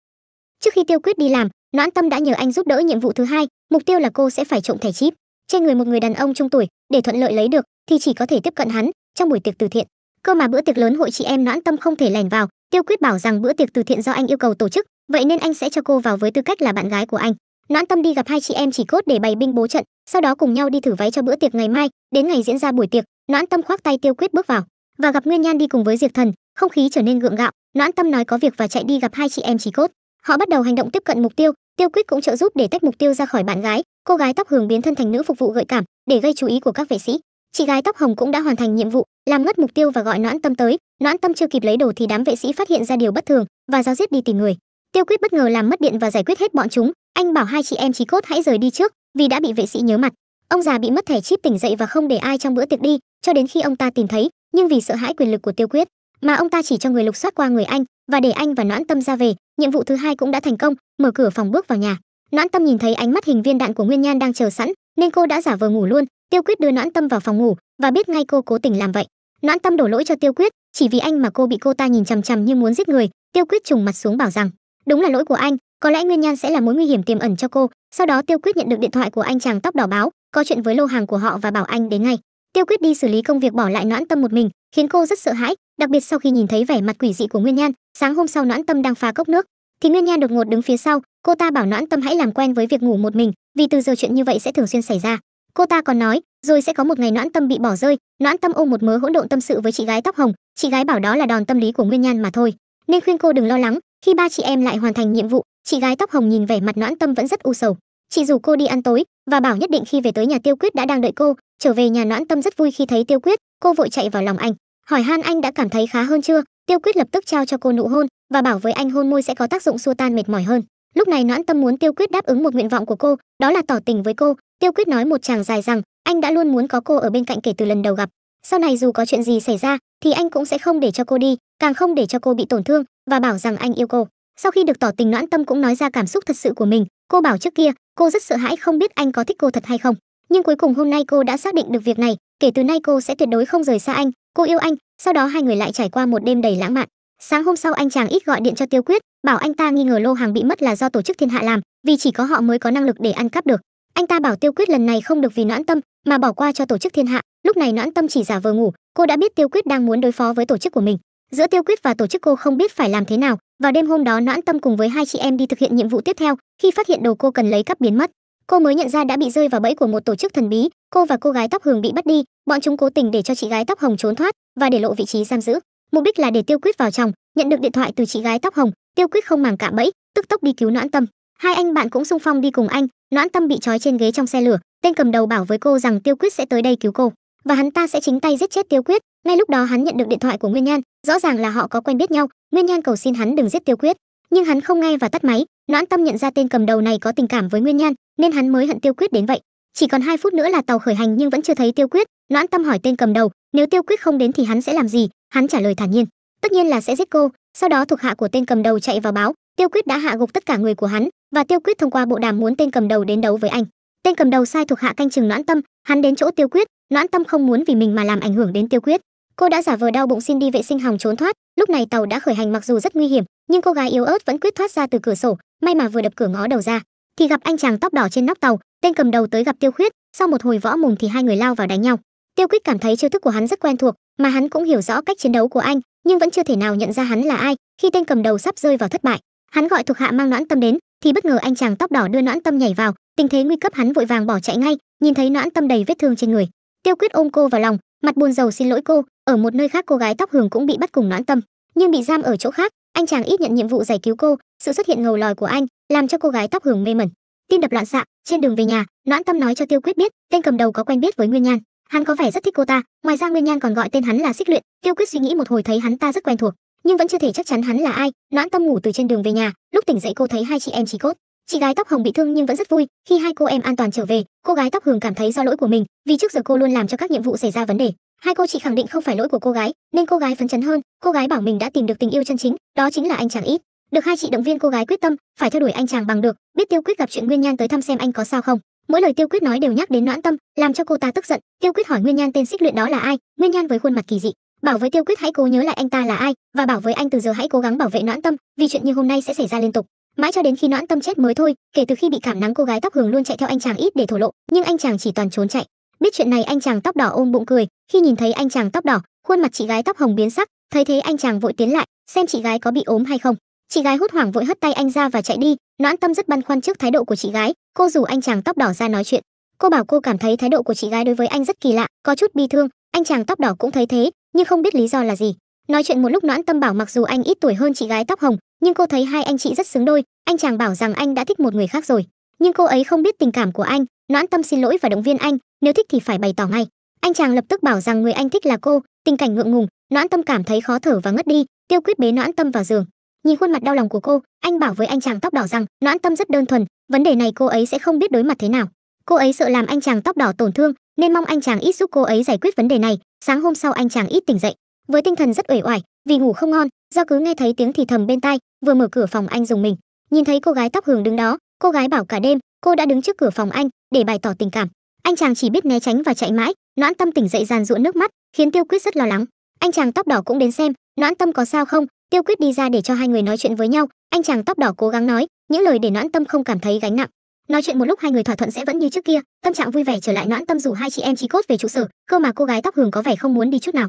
trước khi tiêu quyết đi làm noãn tâm đã nhờ anh giúp đỡ nhiệm vụ thứ hai mục tiêu là cô sẽ phải trộm thẻ chip trên người một người đàn ông trung tuổi để thuận lợi lấy được thì chỉ có thể tiếp cận hắn trong buổi tiệc từ thiện cơ mà bữa tiệc lớn hội chị em noãn tâm không thể lẻn vào tiêu quyết bảo rằng bữa tiệc từ thiện do anh yêu cầu tổ chức vậy nên anh sẽ cho cô vào với tư cách là bạn gái của anh noãn tâm đi gặp hai chị em chỉ cốt để bày binh bố trận sau đó cùng nhau đi thử váy cho bữa tiệc ngày mai đến ngày diễn ra buổi tiệc noãn tâm khoác tay tiêu quyết bước vào và gặp Nguyên Nhan đi cùng với Diệp Thần, không khí trở nên gượng gạo, Noãn Tâm nói có việc và chạy đi gặp hai chị em Chỉ Cốt. Họ bắt đầu hành động tiếp cận mục tiêu, Tiêu Quyết cũng trợ giúp để tách mục tiêu ra khỏi bạn gái, cô gái tóc hường biến thân thành nữ phục vụ gợi cảm để gây chú ý của các vệ sĩ. Chị gái tóc hồng cũng đã hoàn thành nhiệm vụ, làm ngất mục tiêu và gọi Noãn Tâm tới, Noãn Tâm chưa kịp lấy đồ thì đám vệ sĩ phát hiện ra điều bất thường và giao giết đi tìm người. Tiêu Quyết bất ngờ làm mất điện và giải quyết hết bọn chúng, anh bảo hai chị em Chí Cốt hãy rời đi trước, vì đã bị vệ sĩ nhớ mặt. Ông già bị mất thẻ chip tỉnh dậy và không để ai trong bữa tiệc đi, cho đến khi ông ta tìm thấy, nhưng vì sợ hãi quyền lực của tiêu quyết mà ông ta chỉ cho người lục soát qua người anh và để anh và noãn tâm ra về nhiệm vụ thứ hai cũng đã thành công mở cửa phòng bước vào nhà noãn tâm nhìn thấy ánh mắt hình viên đạn của nguyên nhan đang chờ sẵn nên cô đã giả vờ ngủ luôn tiêu quyết đưa noãn tâm vào phòng ngủ và biết ngay cô cố tình làm vậy noãn tâm đổ lỗi cho tiêu quyết chỉ vì anh mà cô bị cô ta nhìn chằm chằm như muốn giết người tiêu quyết trùng mặt xuống bảo rằng đúng là lỗi của anh có lẽ nguyên nhan sẽ là mối nguy hiểm tiềm ẩn cho cô sau đó tiêu quyết nhận được điện thoại của anh chàng tóc đỏ báo có chuyện với lô hàng của họ và bảo anh đến ngay tiêu quyết đi xử lý công việc bỏ lại noãn tâm một mình khiến cô rất sợ hãi đặc biệt sau khi nhìn thấy vẻ mặt quỷ dị của nguyên nhan sáng hôm sau noãn tâm đang pha cốc nước thì nguyên nhan đột ngột đứng phía sau cô ta bảo noãn tâm hãy làm quen với việc ngủ một mình vì từ giờ chuyện như vậy sẽ thường xuyên xảy ra cô ta còn nói rồi sẽ có một ngày noãn tâm bị bỏ rơi noãn tâm ôm một mớ hỗn độn tâm sự với chị gái tóc hồng chị gái bảo đó là đòn tâm lý của nguyên nhan mà thôi nên khuyên cô đừng lo lắng khi ba chị em lại hoàn thành nhiệm vụ chị gái tóc hồng nhìn vẻ mặt noãn tâm vẫn rất u sầu chị rủ cô đi ăn tối và bảo nhất định khi về tới nhà tiêu quyết đã đang đợi cô trở về nhà noãn tâm rất vui khi thấy tiêu quyết cô vội chạy vào lòng anh hỏi han anh đã cảm thấy khá hơn chưa tiêu quyết lập tức trao cho cô nụ hôn và bảo với anh hôn môi sẽ có tác dụng xua tan mệt mỏi hơn lúc này noãn tâm muốn tiêu quyết đáp ứng một nguyện vọng của cô đó là tỏ tình với cô tiêu quyết nói một chàng dài rằng anh đã luôn muốn có cô ở bên cạnh kể từ lần đầu gặp sau này dù có chuyện gì xảy ra thì anh cũng sẽ không để cho cô đi càng không để cho cô bị tổn thương và bảo rằng anh yêu cô sau khi được tỏ tình noãn tâm cũng nói ra cảm xúc thật sự của mình cô bảo trước kia cô rất sợ hãi không biết anh có thích cô thật hay không nhưng cuối cùng hôm nay cô đã xác định được việc này kể từ nay cô sẽ tuyệt đối không rời xa anh cô yêu anh sau đó hai người lại trải qua một đêm đầy lãng mạn sáng hôm sau anh chàng ít gọi điện cho tiêu quyết bảo anh ta nghi ngờ lô hàng bị mất là do tổ chức thiên hạ làm vì chỉ có họ mới có năng lực để ăn cắp được anh ta bảo tiêu quyết lần này không được vì noãn tâm mà bỏ qua cho tổ chức thiên hạ lúc này noãn tâm chỉ giả vờ ngủ cô đã biết tiêu quyết đang muốn đối phó với tổ chức của mình giữa tiêu quyết và tổ chức cô không biết phải làm thế nào vào đêm hôm đó noãn tâm cùng với hai chị em đi thực hiện nhiệm vụ tiếp theo khi phát hiện đồ cô cần lấy cắp biến mất cô mới nhận ra đã bị rơi vào bẫy của một tổ chức thần bí cô và cô gái tóc hường bị bắt đi bọn chúng cố tình để cho chị gái tóc hồng trốn thoát và để lộ vị trí giam giữ mục đích là để tiêu quyết vào trong. nhận được điện thoại từ chị gái tóc hồng tiêu quyết không màng cạm bẫy tức tốc đi cứu noãn tâm hai anh bạn cũng xung phong đi cùng anh noãn tâm bị trói trên ghế trong xe lửa tên cầm đầu bảo với cô rằng tiêu quyết sẽ tới đây cứu cô và hắn ta sẽ chính tay giết chết tiêu quyết ngay lúc đó hắn nhận được điện thoại của nguyên nhan rõ ràng là họ có quen biết nhau nguyên nhan cầu xin hắn đừng giết tiêu quyết nhưng hắn không nghe và tắt máy noãn tâm nhận ra tên cầm đầu này có tình cảm với nguyên nhan nên hắn mới hận tiêu quyết đến vậy chỉ còn hai phút nữa là tàu khởi hành nhưng vẫn chưa thấy tiêu quyết noãn tâm hỏi tên cầm đầu nếu tiêu quyết không đến thì hắn sẽ làm gì hắn trả lời thản nhiên tất nhiên là sẽ giết cô sau đó thuộc hạ của tên cầm đầu chạy vào báo tiêu quyết đã hạ gục tất cả người của hắn và tiêu quyết thông qua bộ đàm muốn tên cầm đầu đến đấu với anh tên cầm đầu sai thuộc hạ canh chừng noãn tâm hắn đến chỗ tiêu quyết noãn tâm không muốn vì mình mà làm ảnh hưởng đến tiêu quyết cô đã giả vờ đau bụng xin đi vệ sinh hòng trốn thoát lúc này tàu đã khởi hành mặc dù rất nguy hiểm nhưng cô gái yếu ớt vẫn quyết thoát ra từ cửa sổ may mà vừa đập cửa ngó đầu ra thì gặp anh chàng tóc đỏ trên nóc tàu tên cầm đầu tới gặp tiêu quyết. sau một hồi võ mồm thì hai người lao vào đánh nhau tiêu quyết cảm thấy chiêu thức của hắn rất quen thuộc mà hắn cũng hiểu rõ cách chiến đấu của anh nhưng vẫn chưa thể nào nhận ra hắn là ai khi tên cầm đầu sắp rơi vào thất bại hắn gọi thuộc hạ mang noãn tâm đến thì bất ngờ anh chàng tóc đỏ đưa noãn tâm nhảy vào tình thế nguy cấp hắn vội vàng bỏ chạy ngay nhìn thấy noãn tâm đầy vết thương trên người tiêu quyết ôm cô vào lòng mặt buồn rầu xin lỗi cô ở một nơi khác cô gái tóc hường cũng bị bắt cùng noãn tâm nhưng bị giam ở chỗ khác anh chàng ít nhận nhiệm vụ giải cứu cô sự xuất hiện ngầu lòi của anh làm cho cô gái tóc hường mê mẩn tim đập loạn xạ trên đường về nhà noãn tâm nói cho tiêu quyết biết tên cầm đầu có quen biết với nguyên nhan hắn có vẻ rất thích cô ta ngoài ra nguyên nhan còn gọi tên hắn là xích luyện tiêu quyết suy nghĩ một hồi thấy hắn ta rất quen thuộc nhưng vẫn chưa thể chắc chắn hắn là ai noãn tâm ngủ từ trên đường về nhà lúc tỉnh dậy cô thấy hai chị em chỉ cốt Chị gái tóc hồng bị thương nhưng vẫn rất vui khi hai cô em an toàn trở về. Cô gái tóc hồng cảm thấy do lỗi của mình, vì trước giờ cô luôn làm cho các nhiệm vụ xảy ra vấn đề. Hai cô chị khẳng định không phải lỗi của cô gái, nên cô gái phấn chấn hơn. Cô gái bảo mình đã tìm được tình yêu chân chính, đó chính là anh chàng ít. Được hai chị động viên cô gái quyết tâm phải theo đuổi anh chàng bằng được. Biết Tiêu Quyết gặp chuyện Nguyên Nhan tới thăm xem anh có sao không. Mỗi lời Tiêu Quyết nói đều nhắc đến Noãn Tâm, làm cho cô ta tức giận. Tiêu Quyết hỏi Nguyên Nhan tên xích luyện đó là ai. Nguyên Nhan với khuôn mặt kỳ dị, bảo với tiêu quyết hãy cố nhớ lại anh ta là ai và bảo với anh từ giờ hãy cố gắng bảo vệ noãn tâm vì chuyện như hôm nay sẽ xảy ra liên tục mãi cho đến khi noãn tâm chết mới thôi kể từ khi bị cảm nắng cô gái tóc hường luôn chạy theo anh chàng ít để thổ lộ nhưng anh chàng chỉ toàn trốn chạy biết chuyện này anh chàng tóc đỏ ôm bụng cười khi nhìn thấy anh chàng tóc đỏ khuôn mặt chị gái tóc hồng biến sắc thấy thế anh chàng vội tiến lại xem chị gái có bị ốm hay không chị gái hốt hoảng vội hất tay anh ra và chạy đi noãn tâm rất băn khoăn trước thái độ của chị gái cô rủ anh chàng tóc đỏ ra nói chuyện cô bảo cô cảm thấy thái độ của chị gái đối với anh rất kỳ lạ có chút bi thương anh chàng tóc đỏ cũng thấy thế nhưng không biết lý do là gì nói chuyện một lúc noãn tâm bảo mặc dù anh ít tuổi hơn chị gái tóc hồng nhưng cô thấy hai anh chị rất xứng đôi anh chàng bảo rằng anh đã thích một người khác rồi nhưng cô ấy không biết tình cảm của anh noãn tâm xin lỗi và động viên anh nếu thích thì phải bày tỏ ngay anh chàng lập tức bảo rằng người anh thích là cô tình cảnh ngượng ngùng noãn tâm cảm thấy khó thở và ngất đi tiêu quyết bế noãn tâm vào giường nhìn khuôn mặt đau lòng của cô anh bảo với anh chàng tóc đỏ rằng noãn tâm rất đơn thuần vấn đề này cô ấy sẽ không biết đối mặt thế nào cô ấy sợ làm anh chàng tóc đỏ tổn thương nên mong anh chàng ít giúp cô ấy giải quyết vấn đề này sáng hôm sau anh chàng ít tỉnh dậy với tinh thần rất uể oải vì ngủ không ngon do cứ nghe thấy tiếng thì thầm bên tai vừa mở cửa phòng anh dùng mình nhìn thấy cô gái tóc hường đứng đó cô gái bảo cả đêm cô đã đứng trước cửa phòng anh để bày tỏ tình cảm anh chàng chỉ biết né tránh và chạy mãi noãn tâm tỉnh dậy dàn ruộn nước mắt khiến tiêu quyết rất lo lắng anh chàng tóc đỏ cũng đến xem noãn tâm có sao không tiêu quyết đi ra để cho hai người nói chuyện với nhau anh chàng tóc đỏ cố gắng nói những lời để noãn tâm không cảm thấy gánh nặng nói chuyện một lúc hai người thỏa thuận sẽ vẫn như trước kia tâm trạng vui vẻ trở lại noãn tâm rủ hai chị em chị cốt về trụ sở cơ mà cô gái tóc hường có vẻ không muốn đi chút nào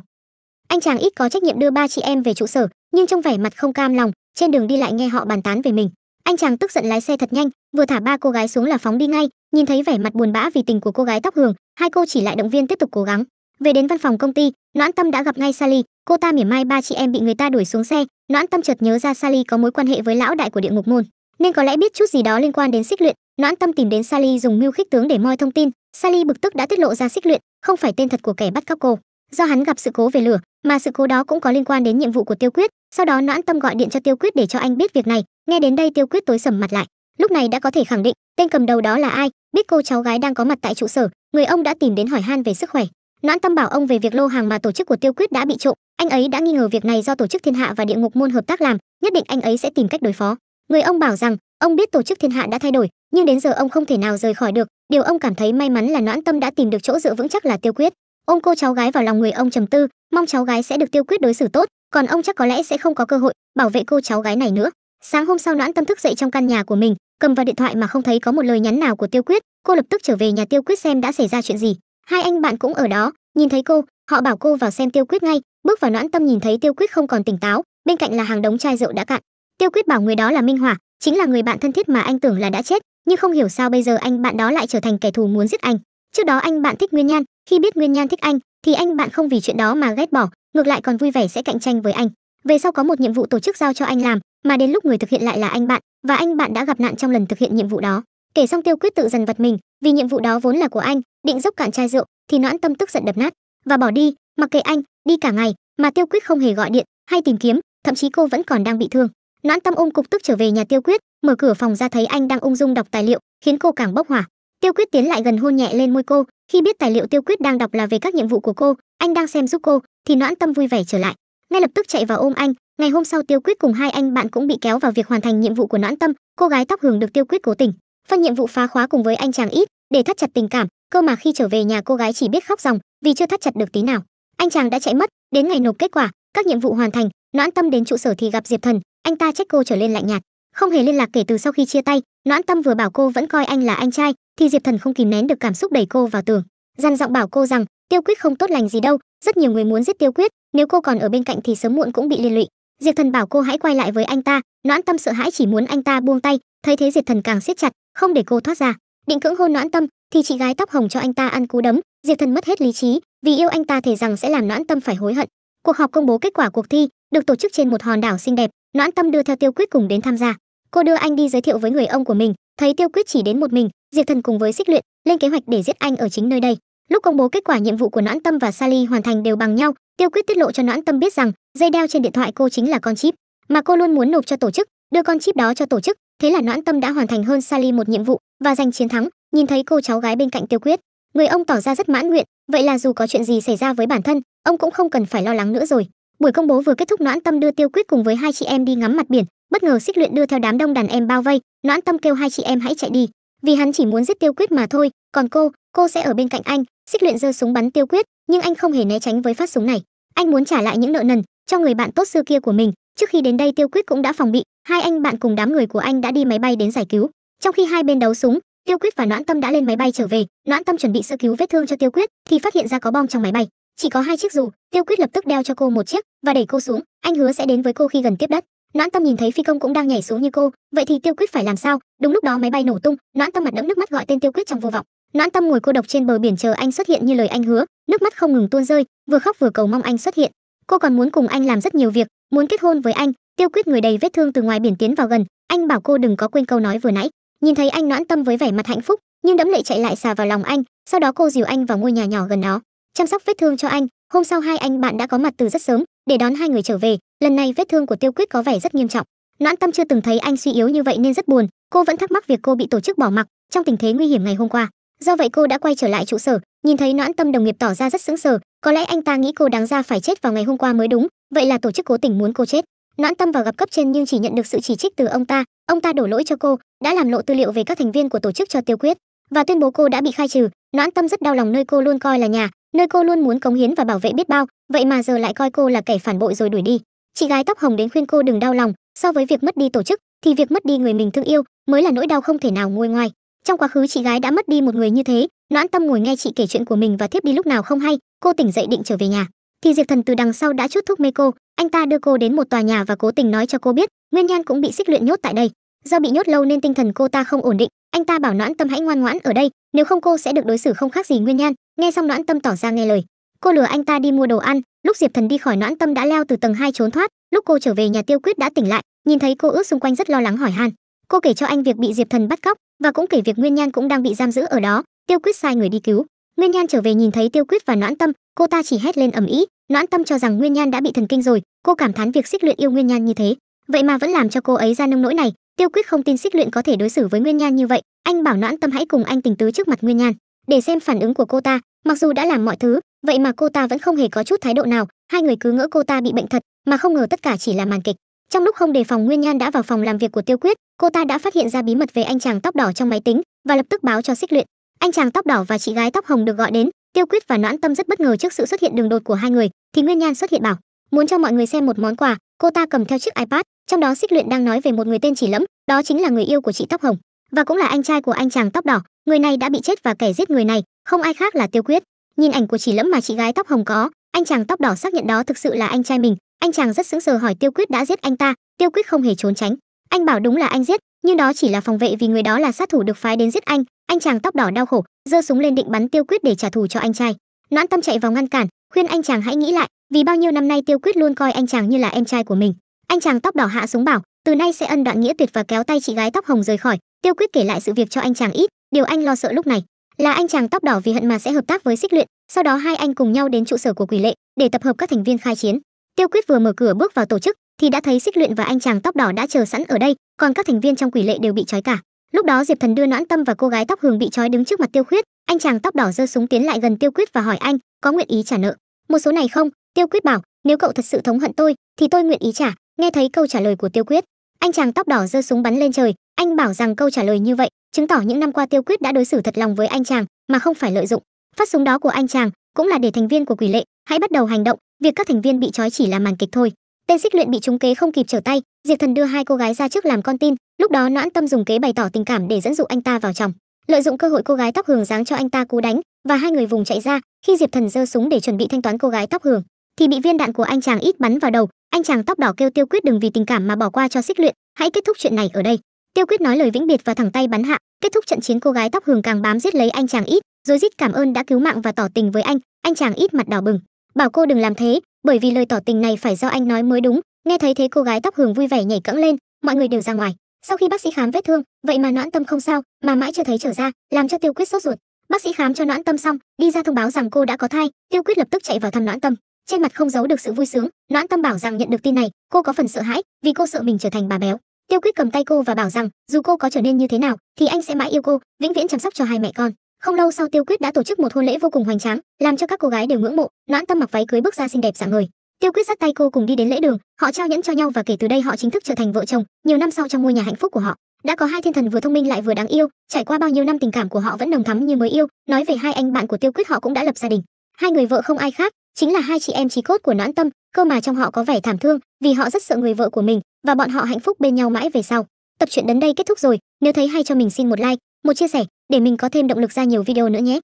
anh chàng ít có trách nhiệm đưa ba chị em về trụ sở nhưng trong vẻ mặt không cam lòng trên đường đi lại nghe họ bàn tán về mình anh chàng tức giận lái xe thật nhanh vừa thả ba cô gái xuống là phóng đi ngay nhìn thấy vẻ mặt buồn bã vì tình của cô gái tóc hường hai cô chỉ lại động viên tiếp tục cố gắng về đến văn phòng công ty noãn tâm đã gặp ngay sally cô ta mỉa mai ba chị em bị người ta đuổi xuống xe noãn tâm chợt nhớ ra sally có mối quan hệ với lão đại của địa ngục môn nên có lẽ biết chút gì đó liên quan đến xích luyện noãn tâm tìm đến sally dùng mưu khích tướng để moi thông tin sally bực tức đã tiết lộ ra xích luyện không phải tên thật của kẻ bắt cóc cô do hắn gặp sự cố về lửa mà sự cố đó cũng có liên quan đến nhiệm vụ của tiêu quyết sau đó noãn tâm gọi điện cho tiêu quyết để cho anh biết việc này nghe đến đây tiêu quyết tối sầm mặt lại lúc này đã có thể khẳng định tên cầm đầu đó là ai biết cô cháu gái đang có mặt tại trụ sở người ông đã tìm đến hỏi han về sức khỏe noãn tâm bảo ông về việc lô hàng mà tổ chức của tiêu quyết đã bị trộm anh ấy đã nghi ngờ việc này do tổ chức thiên hạ và địa ngục môn hợp tác làm nhất định anh ấy sẽ tìm cách đối phó người ông bảo rằng ông biết tổ chức thiên hạ đã thay đổi nhưng đến giờ ông không thể nào rời khỏi được điều ông cảm thấy may mắn là noãn tâm đã tìm được chỗ dựa vững chắc là tiêu quyết ôm cô cháu gái vào lòng người ông trầm tư mong cháu gái sẽ được tiêu quyết đối xử tốt còn ông chắc có lẽ sẽ không có cơ hội bảo vệ cô cháu gái này nữa sáng hôm sau noãn tâm thức dậy trong căn nhà của mình cầm vào điện thoại mà không thấy có một lời nhắn nào của tiêu quyết cô lập tức trở về nhà tiêu quyết xem đã xảy ra chuyện gì hai anh bạn cũng ở đó nhìn thấy cô họ bảo cô vào xem tiêu quyết ngay bước vào noãn tâm nhìn thấy tiêu quyết không còn tỉnh táo bên cạnh là hàng đống chai rượu đã cạn tiêu quyết bảo người đó là minh hỏa chính là người bạn thân thiết mà anh tưởng là đã chết nhưng không hiểu sao bây giờ anh bạn đó lại trở thành kẻ thù muốn giết anh trước đó anh bạn thích nguyên nhan khi biết nguyên nhan thích anh thì anh bạn không vì chuyện đó mà ghét bỏ ngược lại còn vui vẻ sẽ cạnh tranh với anh về sau có một nhiệm vụ tổ chức giao cho anh làm mà đến lúc người thực hiện lại là anh bạn và anh bạn đã gặp nạn trong lần thực hiện nhiệm vụ đó kể xong tiêu quyết tự dần vật mình vì nhiệm vụ đó vốn là của anh định dốc cạn chai rượu thì noãn tâm tức giận đập nát và bỏ đi mặc kệ anh đi cả ngày mà tiêu quyết không hề gọi điện hay tìm kiếm thậm chí cô vẫn còn đang bị thương noãn tâm ôm cục tức trở về nhà tiêu quyết mở cửa phòng ra thấy anh đang ung dung đọc tài liệu khiến cô càng bốc hỏa tiêu quyết tiến lại gần hôn nhẹ lên môi cô khi biết tài liệu tiêu quyết đang đọc là về các nhiệm vụ của cô anh đang xem giúp cô thì noãn tâm vui vẻ trở lại ngay lập tức chạy vào ôm anh ngày hôm sau tiêu quyết cùng hai anh bạn cũng bị kéo vào việc hoàn thành nhiệm vụ của noãn tâm cô gái tóc hường được tiêu quyết cố tình phân nhiệm vụ phá khóa cùng với anh chàng ít để thắt chặt tình cảm cơ mà khi trở về nhà cô gái chỉ biết khóc ròng vì chưa thắt chặt được tí nào anh chàng đã chạy mất đến ngày nộp kết quả các nhiệm vụ hoàn thành noãn tâm đến trụ sở thì gặp diệp thần anh ta trách cô trở lên lạnh nhạt không hề liên lạc kể từ sau khi chia tay noãn tâm vừa bảo cô vẫn coi anh là anh trai thì diệp thần không kìm nén được cảm xúc đẩy cô vào tường dằn giọng bảo cô rằng tiêu quyết không tốt lành gì đâu rất nhiều người muốn giết tiêu quyết nếu cô còn ở bên cạnh thì sớm muộn cũng bị liên lụy diệp thần bảo cô hãy quay lại với anh ta noãn tâm sợ hãi chỉ muốn anh ta buông tay thấy thế diệp thần càng siết chặt không để cô thoát ra định cưỡng hôn noãn tâm thì chị gái tóc hồng cho anh ta ăn cú đấm diệp thần mất hết lý trí vì yêu anh ta thể rằng sẽ làm noãn tâm phải hối hận cuộc họp công bố kết quả cuộc thi được tổ chức trên một hòn đảo xinh đẹp noãn tâm đưa theo tiêu quyết cùng đến tham gia cô đưa anh đi giới thiệu với người ông của mình thấy tiêu quyết chỉ đến một mình diệp thần cùng với xích luyện lên kế hoạch để giết anh ở chính nơi đây lúc công bố kết quả nhiệm vụ của noãn tâm và sally hoàn thành đều bằng nhau tiêu quyết tiết lộ cho noãn tâm biết rằng dây đeo trên điện thoại cô chính là con chip mà cô luôn muốn nộp cho tổ chức đưa con chip đó cho tổ chức thế là noãn tâm đã hoàn thành hơn sally một nhiệm vụ và giành chiến thắng nhìn thấy cô cháu gái bên cạnh tiêu quyết người ông tỏ ra rất mãn nguyện vậy là dù có chuyện gì xảy ra với bản thân ông cũng không cần phải lo lắng nữa rồi buổi công bố vừa kết thúc noãn tâm đưa tiêu quyết cùng với hai chị em đi ngắm mặt biển bất ngờ xích luyện đưa theo đám đông đàn em bao vây noãn tâm kêu hai chị em hãy chạy đi vì hắn chỉ muốn giết tiêu quyết mà thôi còn cô cô sẽ ở bên cạnh anh xích luyện giơ súng bắn tiêu quyết nhưng anh không hề né tránh với phát súng này anh muốn trả lại những nợ nần cho người bạn tốt xưa kia của mình trước khi đến đây tiêu quyết cũng đã phòng bị hai anh bạn cùng đám người của anh đã đi máy bay đến giải cứu trong khi hai bên đấu súng tiêu quyết và noãn tâm đã lên máy bay trở về noãn tâm chuẩn bị sơ cứu vết thương cho tiêu quyết thì phát hiện ra có bom trong máy bay chỉ có hai chiếc dù tiêu quyết lập tức đeo cho cô một chiếc và đẩy cô xuống anh hứa sẽ đến với cô khi gần tiếp đất noãn tâm nhìn thấy phi công cũng đang nhảy xuống như cô vậy thì tiêu quyết phải làm sao đúng lúc đó máy bay nổ tung noãn tâm mặt đẫm nước mắt gọi tên tiêu quyết trong vô vọng noãn tâm ngồi cô độc trên bờ biển chờ anh xuất hiện như lời anh hứa nước mắt không ngừng tuôn rơi vừa khóc vừa cầu mong anh xuất hiện cô còn muốn cùng anh làm rất nhiều việc muốn kết hôn với anh tiêu quyết người đầy vết thương từ ngoài biển tiến vào gần anh bảo cô đừng có quên câu nói vừa nãy nhìn thấy anh noãn tâm với vẻ mặt hạnh phúc nhưng đẫm lệ chạy lại xà vào lòng anh sau đó cô dìu anh vào ngôi nhà nhỏ gần đó chăm sóc vết thương cho anh hôm sau hai anh bạn đã có mặt từ rất sớm để đón hai người trở về lần này vết thương của tiêu quyết có vẻ rất nghiêm trọng noãn tâm chưa từng thấy anh suy yếu như vậy nên rất buồn cô vẫn thắc mắc việc cô bị tổ chức bỏ mặc trong tình thế nguy hiểm ngày hôm qua do vậy cô đã quay trở lại trụ sở nhìn thấy noãn tâm đồng nghiệp tỏ ra rất sững sờ có lẽ anh ta nghĩ cô đáng ra phải chết vào ngày hôm qua mới đúng vậy là tổ chức cố tình muốn cô chết noãn tâm vào gặp cấp trên nhưng chỉ nhận được sự chỉ trích từ ông ta ông ta đổ lỗi cho cô đã làm lộ tư liệu về các thành viên của tổ chức cho tiêu quyết và tuyên bố cô đã bị khai trừ noãn tâm rất đau lòng nơi cô luôn coi là nhà nơi cô luôn muốn cống hiến và bảo vệ biết bao vậy mà giờ lại coi cô là kẻ phản bội rồi đuổi đi chị gái tóc hồng đến khuyên cô đừng đau lòng so với việc mất đi tổ chức thì việc mất đi người mình thương yêu mới là nỗi đau không thể nào nguôi ngoài. trong quá khứ chị gái đã mất đi một người như thế noãn tâm ngồi nghe chị kể chuyện của mình và thiếp đi lúc nào không hay cô tỉnh dậy định trở về nhà thì diệp thần từ đằng sau đã chút thúc mê cô anh ta đưa cô đến một tòa nhà và cố tình nói cho cô biết nguyên nhân cũng bị xích luyện nhốt tại đây do bị nhốt lâu nên tinh thần cô ta không ổn định anh ta bảo noãn tâm hãy ngoan ngoãn ở đây nếu không cô sẽ được đối xử không khác gì nguyên nhân. nghe xong noãn tâm tỏ ra nghe lời cô lừa anh ta đi mua đồ ăn lúc diệp thần đi khỏi noãn tâm đã leo từ tầng hai trốn thoát lúc cô trở về nhà tiêu quyết đã tỉnh lại nhìn thấy cô ước xung quanh rất lo lắng hỏi han cô kể cho anh việc bị diệp thần bắt cóc và cũng kể việc nguyên nhan cũng đang bị giam giữ ở đó tiêu quyết sai người đi cứu nguyên nhan trở về nhìn thấy tiêu quyết và noãn tâm cô ta chỉ hét lên ầm ĩ noãn tâm cho rằng nguyên nhan đã bị thần kinh rồi cô cảm thán việc xích luyện yêu nguyên nhan như thế vậy mà vẫn làm cho cô ấy ra nông nỗi này tiêu quyết không tin xích luyện có thể đối xử với nguyên nhan như vậy anh bảo noãn tâm hãy cùng anh tình tứ trước mặt nguyên nhan để xem phản ứng của cô ta mặc dù đã làm mọi thứ vậy mà cô ta vẫn không hề có chút thái độ nào hai người cứ ngỡ cô ta bị bệnh thật mà không ngờ tất cả chỉ là màn kịch trong lúc không đề phòng nguyên nhan đã vào phòng làm việc của tiêu quyết cô ta đã phát hiện ra bí mật về anh chàng tóc đỏ trong máy tính và lập tức báo cho xích luyện anh chàng tóc đỏ và chị gái tóc hồng được gọi đến tiêu quyết và noãn tâm rất bất ngờ trước sự xuất hiện đường đột của hai người thì nguyên nhan xuất hiện bảo muốn cho mọi người xem một món quà cô ta cầm theo chiếc ipad trong đó xích luyện đang nói về một người tên chỉ lẫm đó chính là người yêu của chị tóc hồng và cũng là anh trai của anh chàng tóc đỏ người này đã bị chết và kẻ giết người này không ai khác là tiêu quyết nhìn ảnh của chỉ lẫm mà chị gái tóc hồng có anh chàng tóc đỏ xác nhận đó thực sự là anh trai mình anh chàng rất sững sờ hỏi tiêu quyết đã giết anh ta tiêu quyết không hề trốn tránh anh bảo đúng là anh giết nhưng đó chỉ là phòng vệ vì người đó là sát thủ được phái đến giết anh anh chàng tóc đỏ đau khổ giơ súng lên định bắn tiêu quyết để trả thù cho anh trai noãn tâm chạy vào ngăn cản khuyên anh chàng hãy nghĩ lại vì bao nhiêu năm nay tiêu quyết luôn coi anh chàng như là em trai của mình anh chàng tóc đỏ hạ súng bảo từ nay sẽ ân đoạn nghĩa tuyệt và kéo tay chị gái tóc hồng rời khỏi tiêu quyết kể lại sự việc cho anh chàng ít điều anh lo sợ lúc này là anh chàng tóc đỏ vì hận mà sẽ hợp tác với xích luyện sau đó hai anh cùng nhau đến trụ sở của quỷ lệ để tập hợp các thành viên khai chiến tiêu quyết vừa mở cửa bước vào tổ chức thì đã thấy xích luyện và anh chàng tóc đỏ đã chờ sẵn ở đây còn các thành viên trong quỷ lệ đều bị trói cả lúc đó diệp thần đưa noãn tâm và cô gái tóc hường bị trói đứng trước mặt tiêu quyết anh chàng tóc đỏ giơ súng tiến lại gần tiêu quyết và hỏi anh có nguyện ý trả nợ một số này không tiêu quyết bảo nếu cậu thật sự thống hận tôi thì tôi nguyện ý trả nghe thấy câu trả lời của tiêu quyết anh chàng tóc đỏ giơ súng bắn lên trời anh bảo rằng câu trả lời như vậy chứng tỏ những năm qua tiêu quyết đã đối xử thật lòng với anh chàng mà không phải lợi dụng phát súng đó của anh chàng cũng là để thành viên của quỷ lệ hãy bắt đầu hành động việc các thành viên bị trói chỉ là màn kịch thôi tên xích luyện bị trúng kế không kịp trở tay diệp thần đưa hai cô gái ra trước làm con tin lúc đó noãn tâm dùng kế bày tỏ tình cảm để dẫn dụ anh ta vào chồng lợi dụng cơ hội cô gái tóc hường dáng cho anh ta cú đánh và hai người vùng chạy ra khi diệp thần giơ súng để chuẩn bị thanh toán cô gái tóc hường thì bị viên đạn của anh chàng ít bắn vào đầu anh chàng tóc đỏ kêu tiêu quyết đừng vì tình cảm mà bỏ qua cho xích luyện hãy kết thúc chuyện này ở đây tiêu quyết nói lời vĩnh biệt và thẳng tay bắn hạ kết thúc trận chiến cô gái tóc hường càng bám giết lấy anh chàng ít rồi rít cảm ơn đã cứu mạng và tỏ tình với anh anh chàng ít mặt đỏ bừng bảo cô đừng làm thế bởi vì lời tỏ tình này phải do anh nói mới đúng nghe thấy thế cô gái tóc hường vui vẻ nhảy cẫng lên mọi người đều ra ngoài sau khi bác sĩ khám vết thương vậy mà noãn tâm không sao mà mãi chưa thấy trở ra làm cho tiêu quyết sốt ruột bác sĩ khám cho noãn tâm xong đi ra thông báo rằng cô đã có thai tiêu quyết lập tức chạy vào thăm noãn tâm trên mặt không giấu được sự vui sướng noãn tâm bảo rằng nhận được tin này cô có phần sợ hãi vì cô sợ mình trở thành bà béo tiêu quyết cầm tay cô và bảo rằng dù cô có trở nên như thế nào thì anh sẽ mãi yêu cô vĩnh viễn chăm sóc cho hai mẹ con không lâu sau tiêu quyết đã tổ chức một hôn lễ vô cùng hoành tráng làm cho các cô gái đều ngưỡng mộ noãn tâm mặc váy cưới bước ra xinh đẹp dạng người tiêu quyết dắt tay cô cùng đi đến lễ đường họ trao nhẫn cho nhau và kể từ đây họ chính thức trở thành vợ chồng nhiều năm sau trong ngôi nhà hạnh phúc của họ đã có hai thiên thần vừa thông minh lại vừa đáng yêu trải qua bao nhiêu năm tình cảm của họ vẫn nồng thắm như mới yêu nói về hai anh bạn của tiêu quyết họ cũng đã lập gia đình hai người vợ không ai khác chính là hai chị em chí cốt của noãn tâm cơ mà trong họ có vẻ thảm thương vì họ rất sợ người vợ của mình và bọn họ hạnh phúc bên nhau mãi về sau tập truyện đến đây kết thúc rồi nếu thấy hay cho mình xin một like một chia sẻ để mình có thêm động lực ra nhiều video nữa nhé